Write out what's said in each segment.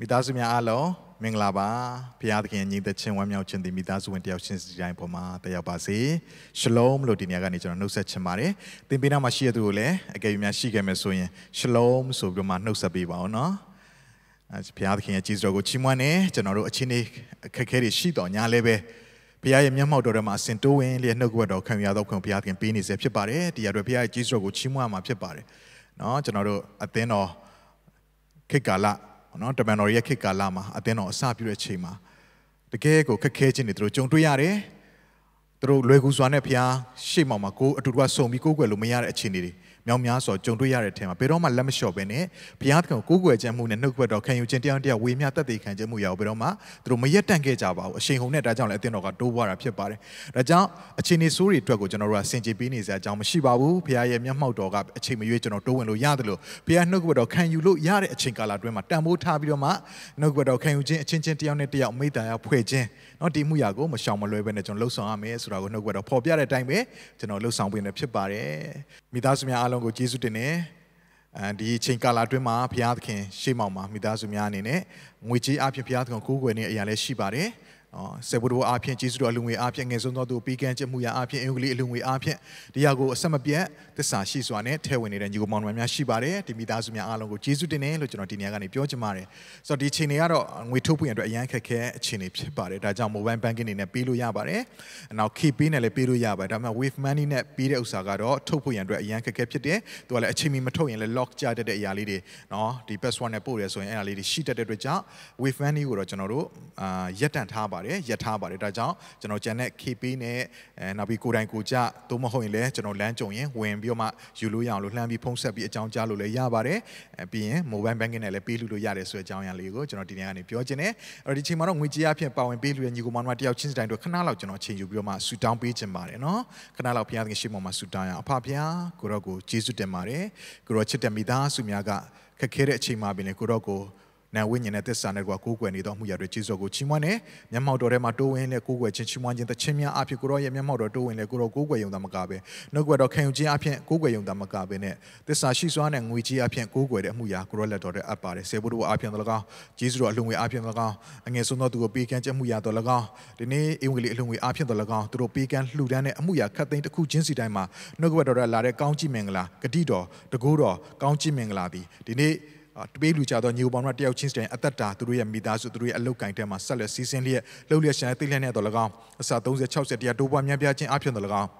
မိသားစုများအားလုံးမင်္ဂလာပါဘုရားသခင်ညီသက်ချင်းဝမ်းမြောက်ခြင်းသည်မိသားစုဝင်တယောက်ချင်းစီတိုင်းပေါ်မှာတက်ရောက်ပါစေရှလုံးလို့ဒီနေ့ကနေကျွန်တော်နှုတ်ဆက်ချင်ပါတယ်သင်ပေးနာမှာရှိရသူကိုလည်းအကယ်၍များရှိခဲ့မယ်ဆိုရင်ရှလုံးဆိုပြီးမှနှုတ်ဆက်ပေးပါအောင်နော်အဲဘုရားသခင်ရဲ့ကြည်စွာကိုချီးမွမ်းနေကျွန်တော်တို့အချင်းလေးအခက်အခဲတွေရှိတော့ညာလည်းပဲဘုရားရဲ့မျက်မှောက်တော်ထဲမှာအစဉ်တိုးဝင်လျက်နှုတ်ကပတ်တော်ခံရသောခွင့်ဘုရားသခင်ပေးနေစေဖြစ်ပါတယ်တရားတွေဘုရားရဲ့ကြည်စွာကိုချီးမွမ်းမှာဖြစ်ပါတယ်နော်ကျွန်တော်တို့အသင်းတော်ခေတ်ကာလပေါ့နော်တမန်တော်ရဲ့ခေတ်ကာလမှာအသင်းတော်အစပြုတဲ့အချိန်မှာတကယ်ကိုခက်ခဲခြင်းတွေသူတို့ကြုံတွေ့ရတယ်သူတို့လွယ်ကူစွာနဲ့ဖျားရှေ့မှောက်မှာကိုယ်အတူတူကစုံပြီးကိုယ်ွယ်လို့မရတဲ့အခြေအနေတွေမြောင်များစွာကြုံတွေ့ရတဲ့အထက်မှာဘယ်တော့မှလက်မလျှော့ဘဲနဲ့ဘုရားသခင်ကိုကိုးကွယ်ခြင်းမှုနဲ့နှုတ်ကပတ်တော်ခံယူခြင်းတရားတရားဝေမျှတက်တည်ခံခြင်းမှုရအောင်ဘယ်တော့မှသူတို့မရက်တန့်ခဲ့ကြပါဘူးအရှင်ဟုန်နဲ့ဒါကြောင့်လည်းအသင်းတော်ကတိုးပွားတာဖြစ်ပါတယ်ဒါကြောင့်အချိန်နေဆိုးတွေအတွက်ကိုကျွန်တော်တို့ကစင်ကြယ်ပေးနေစရာအကြောင်းမရှိပါဘူးဘုရားရဲ့မျက်မှောက်တော်ကအချိန်မရွေးကျွန်တော်တိုးဝင်လို့ရတယ်လို့ဘုရားနှုတ်ကပတ်တော်ခံယူလို့ရတဲ့အချိန်ကာလအတွင်းမှာတန်ဖိုးထားပြီးတော့မှနှုတ်ကပတ်တော်ခံယူခြင်းအချင်းချင်းတရားနဲ့တရားမိတ္တရာဖွဲ့ခြင်းเนาะဒီမှုရာကိုမရှောင်မလွဲပဲနဲ့ကျွန်တော်လှုပ်ဆောင်ရမယ်ဆိုတာကိုနှုတ်ကပတ်တော်ဖော်ပြတဲ့အတိုင်းပဲကျွန်တော်လှုပ်ဆောင်ပေးနေဖြစ်ပါတယ်မိသားစုများအားလုံးကိုကျေးဇူးတင်တယ်အဲဒီအချိန်ကာလအတွင်းမှာဘုရားသခင်ရှေ့မှောက်မှာမိသားစုများအနေနဲ့ငွေကြေးအဖြစ်ဘုရားသခင်ကိုးကွယ်နေတဲ့အရာလည်းရှိပါတယ်။နော်စေဘုဒ္ဓအားဖြင့်ယေရှုတော်အလူငွေအားဖြင့်ငယ်ဆုံးသောသူပေးကမ်းခြင်းမူရာအားဖြင့်အင်္ဂလိပ်အလူငွေအားဖြင့်တရားကိုအဆက်မပြတ်သစ္စာရှိစွာနဲ့ထဲဝင်နေတဲ့ညီကိုမောင်နှမများရှိပါတယ်ဒီမိသားစုများအားလုံးကိုယေရှုတင်တယ်လို့ကျွန်တော်ဒီနေ့ကနေပြောချင်ပါတယ်ဆိုတော့ဒီချိန်တွေကတော့ငွေထုတ်ပွင့်အတွက်အရန်ခက်ခဲအချိန်တွေဖြစ်ပါတယ်ဒါကြောင့် mobile banking တွေနဲ့ပေးလို့ရပါတယ်နောက် KPay နဲ့လည်းပေးလို့ရပါတယ်ဒါပေမဲ့ wave money နဲ့ပေးတဲ့ဥစ္စာကတော့ထုတ်ပွင့်အတွက်အရန်ခက်ခဲဖြစ်တယ်သူကလည်းအချိန်မီမထုတ်ရင်လည်း lock ကြတတ်တဲ့အရာလေးတွေနော်ဒီ password နဲ့ပို့ရဲဆိုရင်အဲ့ဒါလေးတွေရှိတတ်တဲ့အတွက်ကြောင့် wave money ကိုတော့ကျွန်တော်တို့အာရပ်တန့်ထားပါတယ်ပါတယ်ရထားပါတယ်ဒါကြောင့်ကျွန်တော်ဂျန်နဲ့ KP နဲ့အဲနောက်ပြီးကိုတိုင်ကိုကြသို့မဟုတ်ရင်လည်းကျွန်တော်လမ်းကြုံရင်ဝင်ပြီးတော့မှယူလို့ရအောင်လို့လှမ်းပြီးဖုံးဆက်ပြီးအကြောင်းကြားလို့လည်းရပါတယ်ပြီးရင် mobile banking နဲ့လည်းပေးလို့လို့ရတယ်ဆိုတဲ့အကြောင်းအရာလေးကိုကျွန်တော်ဒီနေ့ကနေပြောချင်တယ်အဲ့တော့ဒီချိန်မှာတော့ငွေကြေးအဖြစ်ပါဝင်ပေးလို့ရညီကောင်မတို့တယောက်ချင်းစီတိုင်းတို့ခဏလောက်ကျွန်တော်ချိန်ယူပြီးတော့မှဆူတောင်းပေးချင်ပါတယ်နော်ခဏလောက်ဘုရားသခင်ရှေ့မှာမှဆူတောင်းရအောင်အဖဘုရားကိုရောကိုယေရှုတင်ပါတယ်ကိုရောချစ်တဲ့မိသားစုများကခက်ခဲတဲ့အချိန်မှာပင်လေကိုရောကိုနာဝိညာဉ်နဲ့သစ္စာနဲ့ကွာကိုးကွယ်နေသောမှုရာတွေကျေးဇူးကိုချီးမွမ်းနေမျက်မှောက်တော်ထဲမှာတိုးဝင်နဲ့ကိုးကွယ်ခြင်းချီးမွမ်းခြင်းသခြင်းများအဖြစ်ကိုရောရဲ့မျက်မှောက်တော်တိုးဝင်နဲ့ကိုရောကိုးကွယ်ယုံတာမကပဲနှုတ်ကွယ်တော်ခံယူခြင်းအဖြစ်ကိုးကွယ်ယုံတာမကပဲနဲ့သစ္စာရှိစွာနဲ့ငွေကြီးအဖြစ်ကိုးကွယ်တဲ့အမှုရာကိုရောလက်တော်ထဲအပ်ပါတယ်ဆေဘုဒ္ဓဝါအဖြစ်တော်၎င်းယေရှုတော်အလှငွေအဖြစ်တော်၎င်းအငယ်ဆုံးသောသူကိုပေးကမ်းခြင်းမှုရာတော်၎င်းဒီနေ့အင်္ဂလိပ်အလှငွေအဖြစ်တော်၎င်းသူတို့ပေးကမ်းလှူဒန်းတဲ့အမှုရာခတ်သိမ်းတစ်ခုချင်းစီတိုင်းမှာနှုတ်ကွယ်တော်ထဲလာတဲ့ကောင်းကြီးမင်္ဂလာဂတိတော်တကူတော်ကောင်းကြီးမင်္ဂလာသည်ဒီနေ့တပေးလူကြတော့ညိုပေါင်းကတယောက်ချင်းစတဲ့အသက်တာသူတို့ရဲ့မိသားစုသူတို့ရဲ့အလုတ်ကင်ထဲမှာဆက်လက်စီစဉ်လျက်လှုပ်လျက်ရှာသိလျက်နဲ့တော့၎င်းအစာ30 60တရားတိုးပွားများပြားခြင်းအပြင်တော့၎င်း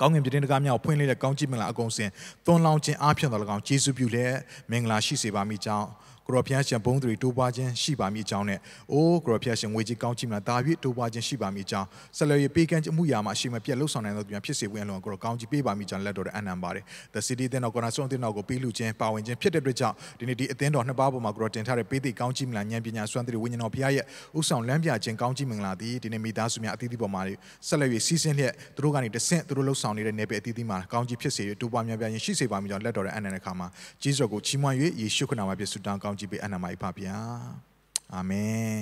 ကောင်းငင်ပြတင်းတကားမြောက်ဖွင့်လေးတဲ့ကောင်းကြည့်မလားအကုန်စင်သွန်လောင်းခြင်းအပြင်တော်၎င်းယေရှုပြုလျက်မင်္ဂလာရှိစေပါမိကြောင်းကိုရောဖျားရှင်ဘုံသူတွေတိုးပွားခြင်းရှိပါမည်အကြောင်းနဲ့အိုးကိုရောဖျားရှင်ငွေကြီးကောင်းချီးမလားဒါပြည့်တိုးပွားခြင်းရှိပါမည်အကြောင်းဆက်လက်ရပေးကမ်းမှုရာမှာအရှိမပြတ်လှုပ်ဆောင်နိုင်သောသူများဖြစ်စေဝင်လုံးကိုရောကောင်းချီးပေးပါမည်အကြောင်းလက်တော်တဲ့အနံပါတယ် The City တင်တော်ကနာဆုံးတင်တော်ကိုပေးလူခြင်းပါဝင်ခြင်းဖြစ်တဲ့အတွက်ကြောင့်ဒီနေ့ဒီအသင်းတော်နှစ်ပါးပေါ်မှာကိုရောတင်ထားတဲ့ပေးသိကောင်းချီးမလားဉာဏ်ပညာစွမ်းသတ္တိဝိညာဉ်တော်ဖျားရဲ့ဥဆောင်လမ်းပြခြင်းကောင်းချီးမင်္ဂလာသည်ဒီနေ့မိသားစုများအသီးသီးပေါ်မှာဆက်လက်ရစီစဉ်လျက်သူတို့ကနေတဆင့်သူတို့လှုပ်ဆောင်နေတဲ့နယ်ပယ်အသီးသီးမှာကောင်းချီးဖြစ်စေတိုးပွားများပြားခြင်းရှိစေပါမည်အကြောင်းလက်တော်တဲ့အနံတဲ့ခါမှာဂျေဇုကိုချီးမွမ်း၍ယေရှုခရစ်နာမဖြင့်ဆုတောင်းကောင်းအောင်ကြည့်ပေးအနမိုက်ပါဗျာအာမင်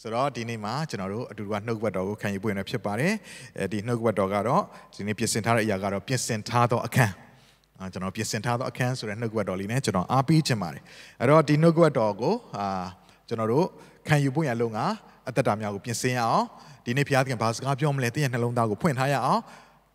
ဆိုတော့ဒီနေ့မှာကျွန်တော်တို့အတူတူကနှုတ်ဘတ်တော်ကိုခံယူပွင့်ရဖြစ်ပါတယ်အဲဒီနှုတ်ဘတ်တော်ကတော့ဒီနေ့ပြင်ဆင်ထားတဲ့အရာကတော့ပြင်ဆင်ထားသောအခန်းအာကျွန်တော်ပြင်ဆင်ထားသောအခန်းဆိုတဲ့နှုတ်ဘတ်တော်လေးနဲ့ကျွန်တော်အားပေးချင်ပါတယ်အဲ့တော့ဒီနှုတ်ဘတ်တော်ကိုအာကျွန်တော်တို့ခံယူပွင့်ရလုံးကအသက်တာများကိုပြင်ဆင်ရအောင်ဒီနေ့ဘုရားသခင်ဘာစကားပြောမလဲတင်းရဲ့နှလုံးသားကိုဖွင့်ထားရအောင်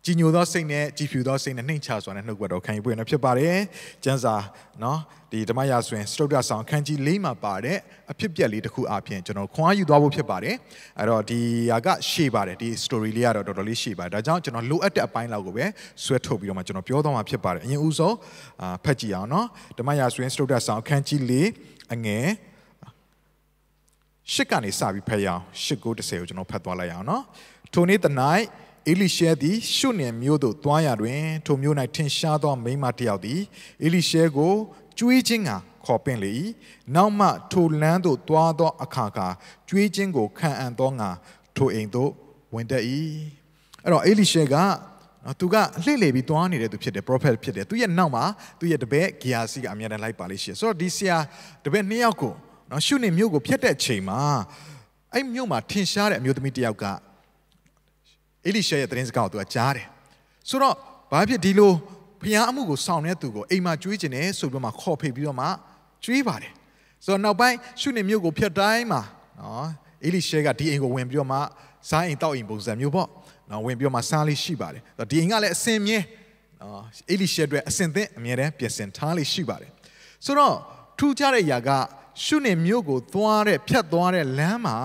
ကြည်ညိုသောစိတ်နဲ့ကြည်ဖြူသောစိတ်နဲ့နှိမ်ချစွာနဲ့နှုတ်ကပတ်တော်ခံယူပွင့်ရဖြစ်ပါတယ်။ကျမ်းစာနော်ဒီဓမ္မရာဆိုရင်စတုတ္တဆောင်ခန်းကြီး၄မှာပါတဲ့အဖြစ်ပြက်လေးတစ်ခုအပြင်ကျွန်တော်ခွန်အားယူသွားဖို့ဖြစ်ပါတယ်။အဲ့တော့ဒီဟာကရှေ့ပါတယ်ဒီ story လေးကတော့တော်တော်လေးရှေ့ပါတယ်။ဒါကြောင့်ကျွန်တော်လိုအပ်တဲ့အပိုင်းလောက်ကိုပဲဆွဲထုတ်ပြီးတော့မှကျွန်တော်ပြောသွားမှာဖြစ်ပါတယ်။အရင်ဦးဆုံးဖတ်ကြည့်အောင်နော်။ဓမ္မရာဆိုရင်စတုတ္တဆောင်ခန်းကြီး၄အငယ်ရှစ်ကနေစပြီးဖတ်ရအောင်ရှစ်ကို30ကိုကျွန်တော်ဖတ်သွားလိုက်အောင်နော်။ထိုနေ့တနို့အေလိရှဲသည်ရှုနယ်မြို့သို့သွားရတွင် ထိုမြို့၌ထင်ရှားသောမိန်းမတစ်ယောက်သည်အေလိရှဲကိုကျွေးခြင်းကခေါ်ပင့်လေ၏နောက်မှ ထိုလမ်းသို့သွားသောအခါကကျွေးခြင်းကိုခံအံ့သောငါထိုအိမ်သို့ဝင်တတ်၏အဲ့တော့အေလိရှဲကနော်သူကလှည့်လည်ပြီးသွားနေတဲ့သူဖြစ်တယ် prophet ဖြစ်တယ်သူရဲ့နောက်မှာသူရဲ့တပည့်ဂီယာစီကအမြဲတမ်းလိုက်ပါလိမ့်ရှင်ဆိုတော့ဒီဆရာတပည့်နှစ်ယောက်ကိုနော်ရှုနေမြို့ကိုဖျက်တဲ့ချိန်မှာအဲ့မြို့မှာထင်ရှားတဲ့အမျိုးသမီးတစ်ယောက်ကအေလိရှဲရဲ့သတင်းစကားကိုသူကကြားတယ်ဆိုတော့ဘာဖြစ်ဒီလိုဖျားအမှုကိုဆောင်တဲ့သူကိုအိမ်မှာကျွေးကျင်တယ်ဆိုပြီးတော့မှခေါ်ဖိတ်ပြီးတော့မှကျွေးပါတယ်ဆိုတော့နောက်ပိုင်းရှုနေမြို့ကိုဖျက်တိုင်းမှာနော်အေလိရှဲကဒီအိမ်ကိုဝင်ပြီးတော့မှစားအိမ်တောက်အိမ်ပုံစံမျိုးပေါ့နော်ဝင်ပြီးတော့မှစားလေးရှိပါတယ်ဒီအိမ်ကလည်းအစင်မြဲနော်အေလိရှဲအတွက်အစင်သင့်အမြဲတမ်းပြင်ဆင်ထားလေးရှိပါတယ်ဆိုတော့ထူးခြားတဲ့အရာက ရှုနေမြို့ကိုသွားတဲ့ဖြတ်သွားတဲ့လမ်းမှာ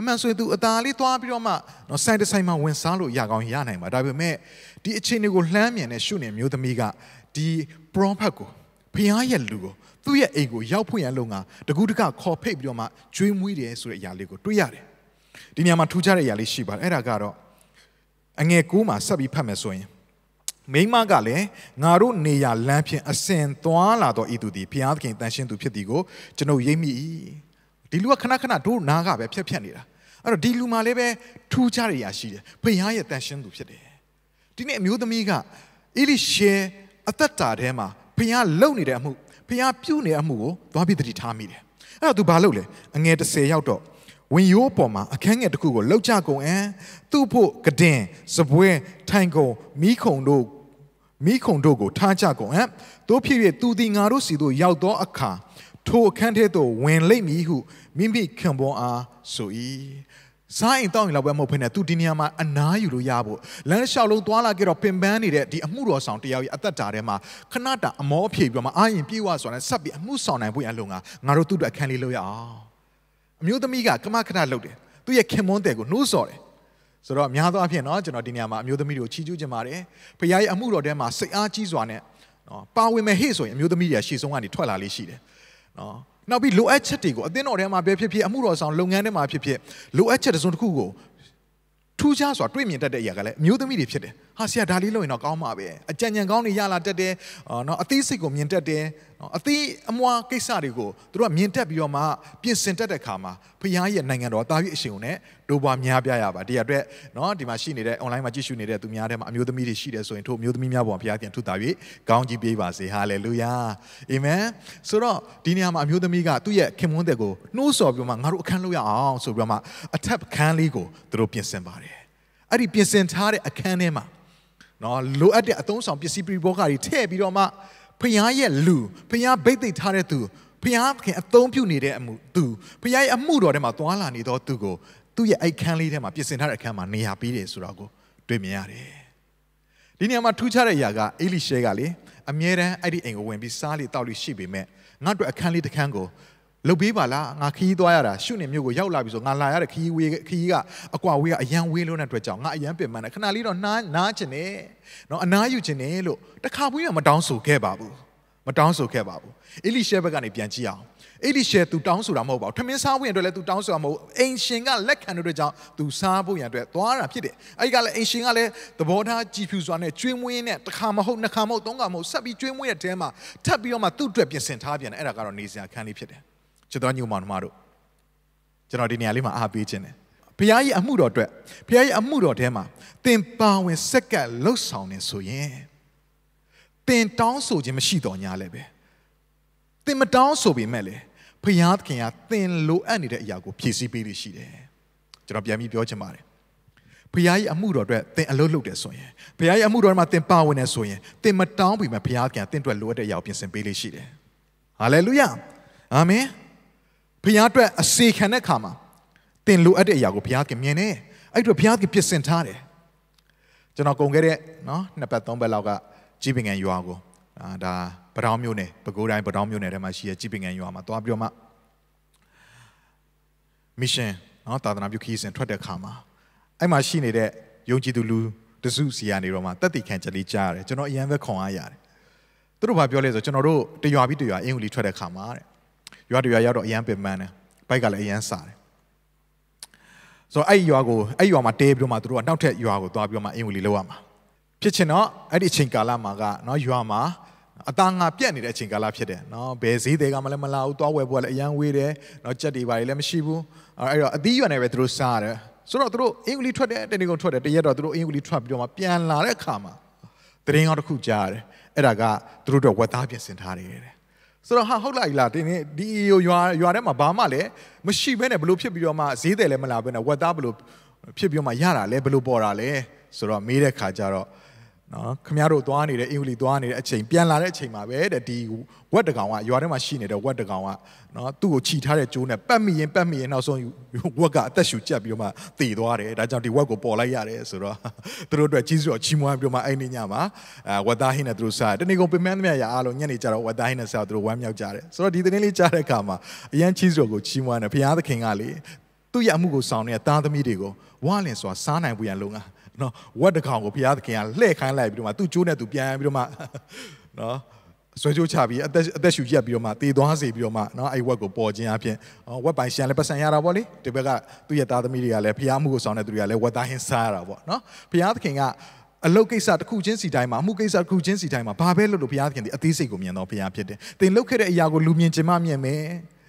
အမှန်ဆိုရင်သူအသာလေးသွားပြီးတော့မှနော်ဆိုင်တဆိုင်မှာဝင်စားလို့ရကောင်းရနိုင်မှာဒါပေမဲ့ဒီအခြေအနေကိုလှမ်းမြန်တဲ့ရှုနေမျိုးသမီးကဒီ prophet ကိုဖျားရဲ့လူကိုသူ့ရဲ့အိမ်ကိုရောက်ဖွင့်ရလုံကတကူးတကခေါ်ဖိတ်ပြီးတော့မှကျွေးမွေးတယ်ဆိုတဲ့အရာလေးကိုတွေ့ရတယ်ဒီနေရာမှာထူးခြားတဲ့အရာလေးရှိပါတယ်အဲ့ဒါကတော့အငယ်ကူးမှာဆက်ပြီးဖတ်မယ်ဆိုရင်မိမကလည်းငါတို့နေရာလမ်းဖြင့်အစင်သွားလာတော့ဤသူသည်ဘုရားသခင်တန်ရှင်းသူဖြစ်သည်ကိုကျွန်ုပ်ယိမ့်မိ၏ဒီလူကခဏခဏတို့နားကပဲဖြက်ဖြက်နေတာအဲ့တော့ဒီလူမှာလည်းပဲထူးခြားရရှိတယ်ဖခင်ရဲ့တန်ရှင်းသူဖြစ်တယ်ဒီနေ့အမျိုးသမီးကအေလိရှေအသက်တာထဲမှာဖခင်လုံနေတဲ့အမှုဖခင်ပြုနေတဲ့အမှုကိုသွားပြီးတတိထားမိတယ်အဲ့တော့ तू ဘာလုပ်လဲအငယ်30ရောက်တော့ဝင်ရိုးပေါ်မှာအခန်းငယ်တစ်ခုကိုလှုပ်ကြကုန်အံသူ့ဖို့ကဒင်စပွဲထိုင်ကုန်မိခုံတို့မိခုံတို့ကိုထားကြကုန်ဟမ်တို့ဖြစ်၍သူသည်ငါတို့စီတို့ရောက်သောအခါထိုအခန်းထဲသို့ဝင်လိမ့်မည်ဟုမိမိခင်ပွန်းအားဆို၏စားရင်တောင်းရင်လောက်ပဲမဟုတ်ဖ ೇನೆ သူဒီနေရာမှာအနားယူလို့ရဖို့လမ်းလျှောက်လုံးသွားလာကြတော့ပင်ပန်းနေတဲ့ဒီအမှုတော်ဆောင်တရားရဲ့အသက်တာထဲမှာခဏတာအမောဖြေပြီးတော့မှအာရင်ပြေဝဆိုတာနဲ့ဆက်ပြီးအမှုဆောင်နိုင်ဖို့ရအလုံးကငါတို့သူ့အတွက်အခန်းလေးလုပ်ရအောင်အမျိုးသမီးကကမခဏလုပ်တယ်သူ့ရဲ့ခင်မွန်းတဲ့ကိုနှိုးဆော်တယ်ဆိုတော့အများသောအားဖြင့်เนาะကျွန်တော်ဒီနေရာမှာအမျိုးသမီးတွေကိုချီးကျူးခြင်းပါတယ်ဖခင်ရဲ့အမှုတော်ထဲမှာစိတ်အားကြီးစွာနဲ့เนาะပါဝင်မဲ့ဟေ့ဆိုရင်အမျိုးသမီးတွေရှေ့ဆုံးကနေထွက်လာလေးရှိတယ်เนาะနောက်ပြီးလိုအပ်ချက်တွေကိုအသင်းတော်ထဲမှာပဲဖြစ်ဖြစ်အမှုတော်ဆောင်လုပ်ငန်းထဲမှာဖြစ်ဖြစ်လိုအပ်ချက်တစ်စုံတစ်ခုကိုထူးခြားစွာတွေ့မြင်တတ်တဲ့အရာကလည်းအမျိုးသမီးတွေဖြစ်တယ်။ဟာဆရာဒါလေးလုပ်ရင်တော့ကောင်းမှာပဲအကြံဉာဏ်ကောင်းတွေရလာတတ်တယ်နော်အသိစိတ်ကိုမြင်တတ်တယ်နော်အသိအမွာကိစ္စတွေကိုသူတို့ကမြင်တတ်ပြီးတော့မှပြင်ဆင်တတ်တဲ့ခါမှာဖခင်ရဲ့နိုင်ငံတော်တာပြီးအရှင်ုံနဲ့ဒိုးပွားများပြရပါဒီအတွက်နော်ဒီမှာရှိနေတဲ့ online မှာကြည့်ရှုနေတဲ့သူများထဲမှာအမျိုးသမီးတွေရှိတယ်ဆိုရင်ထို့အမျိုးသမီးများပေါ်ဖခင်ပြန်ထုတာ၍ကောင်းကြီးပေးပါစေ hallelujah amen ဆိုတော့ဒီနေရာမှာအမျိုးသမီးကသူ့ရဲ့ခင်မွန်းတဲ့ကိုနှိုးဆော်ပြီးမှငါတို့အခန်းလုပ်ရအောင်ဆိုပြီးမှအထက်ခန်းလေးကိုသူတို့ပြင်ဆင်ပါတယ်အဲ့ဒီပြင်ဆင်ထားတဲ့အခန်းထဲမှာနော်လိုအပ်တဲ့အသုံးဆောင်ပစ္စည်းပြဘောကတွေထည့်ပြီးတော့မှဖခင်ရဲ့လူဖခင်ဗိတ်သိက်ထားတဲ့သူဖခင်အသုံးပြုနေတဲ့အမှုသူဖခင်ရဲ့အမှုတော်ထဲမှာသွာလာနေသောသူကိုသူ့ရဲ့အိုက်ခန်းလေးထဲမှာပြင်ဆင်ထားတဲ့အခန်းမှာနေရာပေးတယ်ဆိုတာကိုတွေ့မြင်ရတယ်ဒီနေရာမှာထူးခြားတဲ့အရာကအေလိရှဲကလေအမြဲတမ်းအဲ့ဒီအိမ်ကိုဝင်ပြီးစားလေတောက်လေရှိပေမဲ့ငါ့အတွက်အခန်းလေးတစ်ခန်းကိုလုတ်ပေးပါလားငါခီးသွားရတာရှုနေမြို့ကိုရောက်လာပြီဆိုငါလာရတဲ့ခီးဝေးခီးကအကွာဝေးကအရန်ဝေးလို့တဲ့အတွက်ကြောင့်ငါအရန်ပင်ပန်းတယ်ခဏလေးတော့နားနားချင်တယ်နော်အနားယူချင်တယ်လို့တခါပွင့်ရမတောင်းဆိုခဲ့ပါဘူးမတောင်းဆိုခဲ့ပါဘူးအေလိရှဲဘက်ကနေပြန်ကြည့်အောင်အေလိရှဲ तू တောင်းဆိုတာမဟုတ်ပါဘူးထမင်းစားဖို့ရအတွက်လည်း तू တောင်းဆိုတာမဟုတ်အင်ရှင်ကလက်ခံတဲ့အတွက်ကြောင့် तू စားဖို့ရအတွက်သွားတာဖြစ်တယ်အဲဒီကလည်းအင်ရှင်ကလည်းသဘောထားကြည်ဖြူစွာနဲ့ကျွေးမွေးနဲ့တစ်ခါမဟုတ်နှစ်ခါမဟုတ်သုံးခါမဟုတ်ဆက်ပြီးကျွေးမွေးတဲ့အထဲမှာထပ်ပြီးတော့မှသူ့အတွက်ပြင်ဆင်ထားပြန်တယ်အဲ့ဒါကတော့နေစရာခံလေးဖြစ်တယ်ချစ်တော်ညီမတို့တို့ကျွန်တော်ဒီနေရာလေးမှာအားပေးခြင်းတယ်ဘုရားရဲ့အမှုတော်အတွက်ဘုရားရဲ့အမှုတော်ထဲမှာသင်ပါဝင်စက္ကပ်လှုပ်ဆောင်နေဆိုရင်သင်တောင်းဆိုခြင်းမရှိတော်ညာလည်းပဲသင်မတောင်းဆိုပေမဲ့လည်းဘုရားသခင်ကသင်လိုအပ်နေတဲ့အရာကို ဖြည့်ဆည်းပေးလို့ရှိတယ်ကျွန်တော်ပြန်ပြီးပြောချင်ပါတယ်ဘုရားရဲ့အမှုတော်အတွက်သင်အလုပ်လုပ်တယ်ဆိုရင်ဘုရားရဲ့အမှုတော်မှာသင်ပါဝင်တယ်ဆိုရင်သင်မတောင်းပေမဲ့ဘုရားကသင်အတွက်လိုအပ်တဲ့အရာကိုပြင်ဆင်ပေးလို့ရှိတယ်ဟာလေလုယာအာမင်ဘုရားအတွက်အစေခံတဲ့ခါမှာသင်လိုအပ်တဲ့အရာကိုဘုရားကမြင်တယ်အဲ့တော့ဘုရားကပြင်ဆင်ထားတယ်ကျွန်တော်ကုန်ခဲ့တဲ့နော်နှစ်ပတ်သုံးပတ်လောက်ကကြည်ပင်ငံရွာကိုအာဒါပတောင်းမြို့နယ်ပဲခူးတိုင်းပတောင်းမြို့နယ်ထဲမှာရှိတဲ့ကြည်ပင်ငံရွာမှာသွားပြီးတော့မှမစ်ရှင်နော်သာသနာပြုခရီးစဉ်ထွက်တဲ့ခါမှာအဲ့မှာရှိနေတဲ့ယုံကြည်သူလူတစုစီကနေတော့မှတက်တီခံချက်လေးကြားရတယ်ကျွန်တော်အရန်ပဲခွန်အားရတယ်သူတို့ဘာပြောလဲဆိုကျွန်တော်တို့တရွာပြီးတရွာအင်္ဂလိပ်ထွက်တဲ့ခါမှာတဲ့ရွာတရွာရောက်တော့အရန်ပင်ပန်းတယ်ဘိုက်ကလည်းအရန်စားတယ်ဆိုတော့အဲ့ရွာကိုအဲ့ရွာမှာတဲပြီးတော့မှသူတို့ကနောက်ထပ်ရွာကိုသွားပြီးတော့မှအင်ဝီလီလောက်ရမှာဖြစ်ချင်တော့အဲ့ဒီအချိန်ကာလမှာကနော်ရွာမှာအသားငါပြက်နေတဲ့အချိန်ကာလဖြစ်တယ်နော်ဘယ်ဈေးတွေကမှလည်းမလာဘူးသွားဝယ်ဖို့ကလည်းအရန်ဝေးတယ်နော်ကြက်တွေပါလည်းမရှိဘူးအဲ့တော့အသီးရွက်နေပဲသူတို့စားရတယ်ဆိုတော့သူတို့အင်္ဂလိပ်ထွက်တယ်တနေ့ကုန်ထွက်တယ်တရက်တော့သူတို့အင်္ဂလိပ်ထွက်ပြီးတော့မှပြန်လာတဲ့အခါမှာသတင်းကောင်းတစ်ခုကြားရတယ်အဲ့ဒါကသူတို့တော့ဝက်သားပြင်ဆင်ထားတယ်ဆိုတော့ဟာဟုတ်လားလားတင်းတင်းဒီရွာရွာထဲမှာဘာမှလည်းမရှိဘဲနဲ့ဘလို့ဖြစ်ပြီးတော့မှဈေးတယ်လည်းမလာဘဲနဲ့ဝက်သားဘလို့ဖြစ်ပြီးတော့မှရတာလဲဘလို့ပေါ်တာလဲဆိုတော့မေးတဲ့ခါကျတော့နော်ခမရတို့သွားနေတဲ့အင်္ဂလိပ်သွားနေတဲ့အချိန်ပြန်လာတဲ့အချိန်မှာပဲတဲ့ဒီဝက်တကောင်ကရွာထဲမှာရှိနေတဲ့ဝက်တကောင်ကနော်သူ့ကိုခြိထားတဲ့ကျိုးနဲ့ပတ်မိရင်ပတ်မိရင်နောက်ဆုံးဝက်ကအသက်ရှူကျက်ပြီးတော့မှတည်သွားတယ်ဒါကြောင့်ဒီဝက်ကိုပေါ်လိုက်ရတယ်ဆိုတော့သူတို့အတွက်ကြီးစွာချီးမွမ်းပြီးတော့မှအဲ့ဒီညမှာဝက်သားဟင်းနဲ့သူတို့စားတယ်တနေ့ကုန်ပင်မန်းသမျှရအားလုံးညနေကျတော့ဝက်သားဟင်းနဲ့စားသူတို့ဝမ်းမြောက်ကြတယ်ဆိုတော့ဒီသတင်းလေးကြားတဲ့အခါမှာအရန်ကြီးစွာကိုချီးမွမ်းတယ်ဘုရားသခင်ကလေသူ့ရအမှုကိုဆောင်နေတဲ့သားသမီးတွေကိုဝါလင်စွာစားနိုင်ဖို့ရန်လုံငါ့နော်ဝက်တကောင်ကိုဘုရားသခင်ကလှည့်ခိုင်းလိုက်ပြီးတော့မှသူ့ကျိုးနဲ့သူပြန်ပြီးတော့မှနော်ဆွဲကြိုးချပြီးအသက်အသက်ရှူရက်ပြီးတော့မှတေသွားစေပြီးတော့မှနော်အဲ့ဝက်ကိုပေါ်ခြင်းအပြင်ဝက်ပိုင်ရှန်လည်းပတ်စံရတာပေါ့လေဒီဘက်ကသူ့ရဲ့သားသမီးတွေကလည်းဖျားမှုကိုဆောင်တဲ့သူတွေကလည်းဝက်သားဟင်းစားရတာပေါ့နော်ဖျားသခင်ကအလုတ်ကိစ္စတစ်ခုချင်းစီတိုင်းမှာအမှုကိစ္စတစ်ခုချင်းစီတိုင်းမှာဘာပဲလို့လို့ဘုရားသခင်ဒီအသေးစိတ်ကိုမြင်တော့ဘုရားဖြစ်တယ်။သင်လုတ်ခဲ့တဲ့အရာကိုလူမြင်ကျင်မှမြင်မယ်။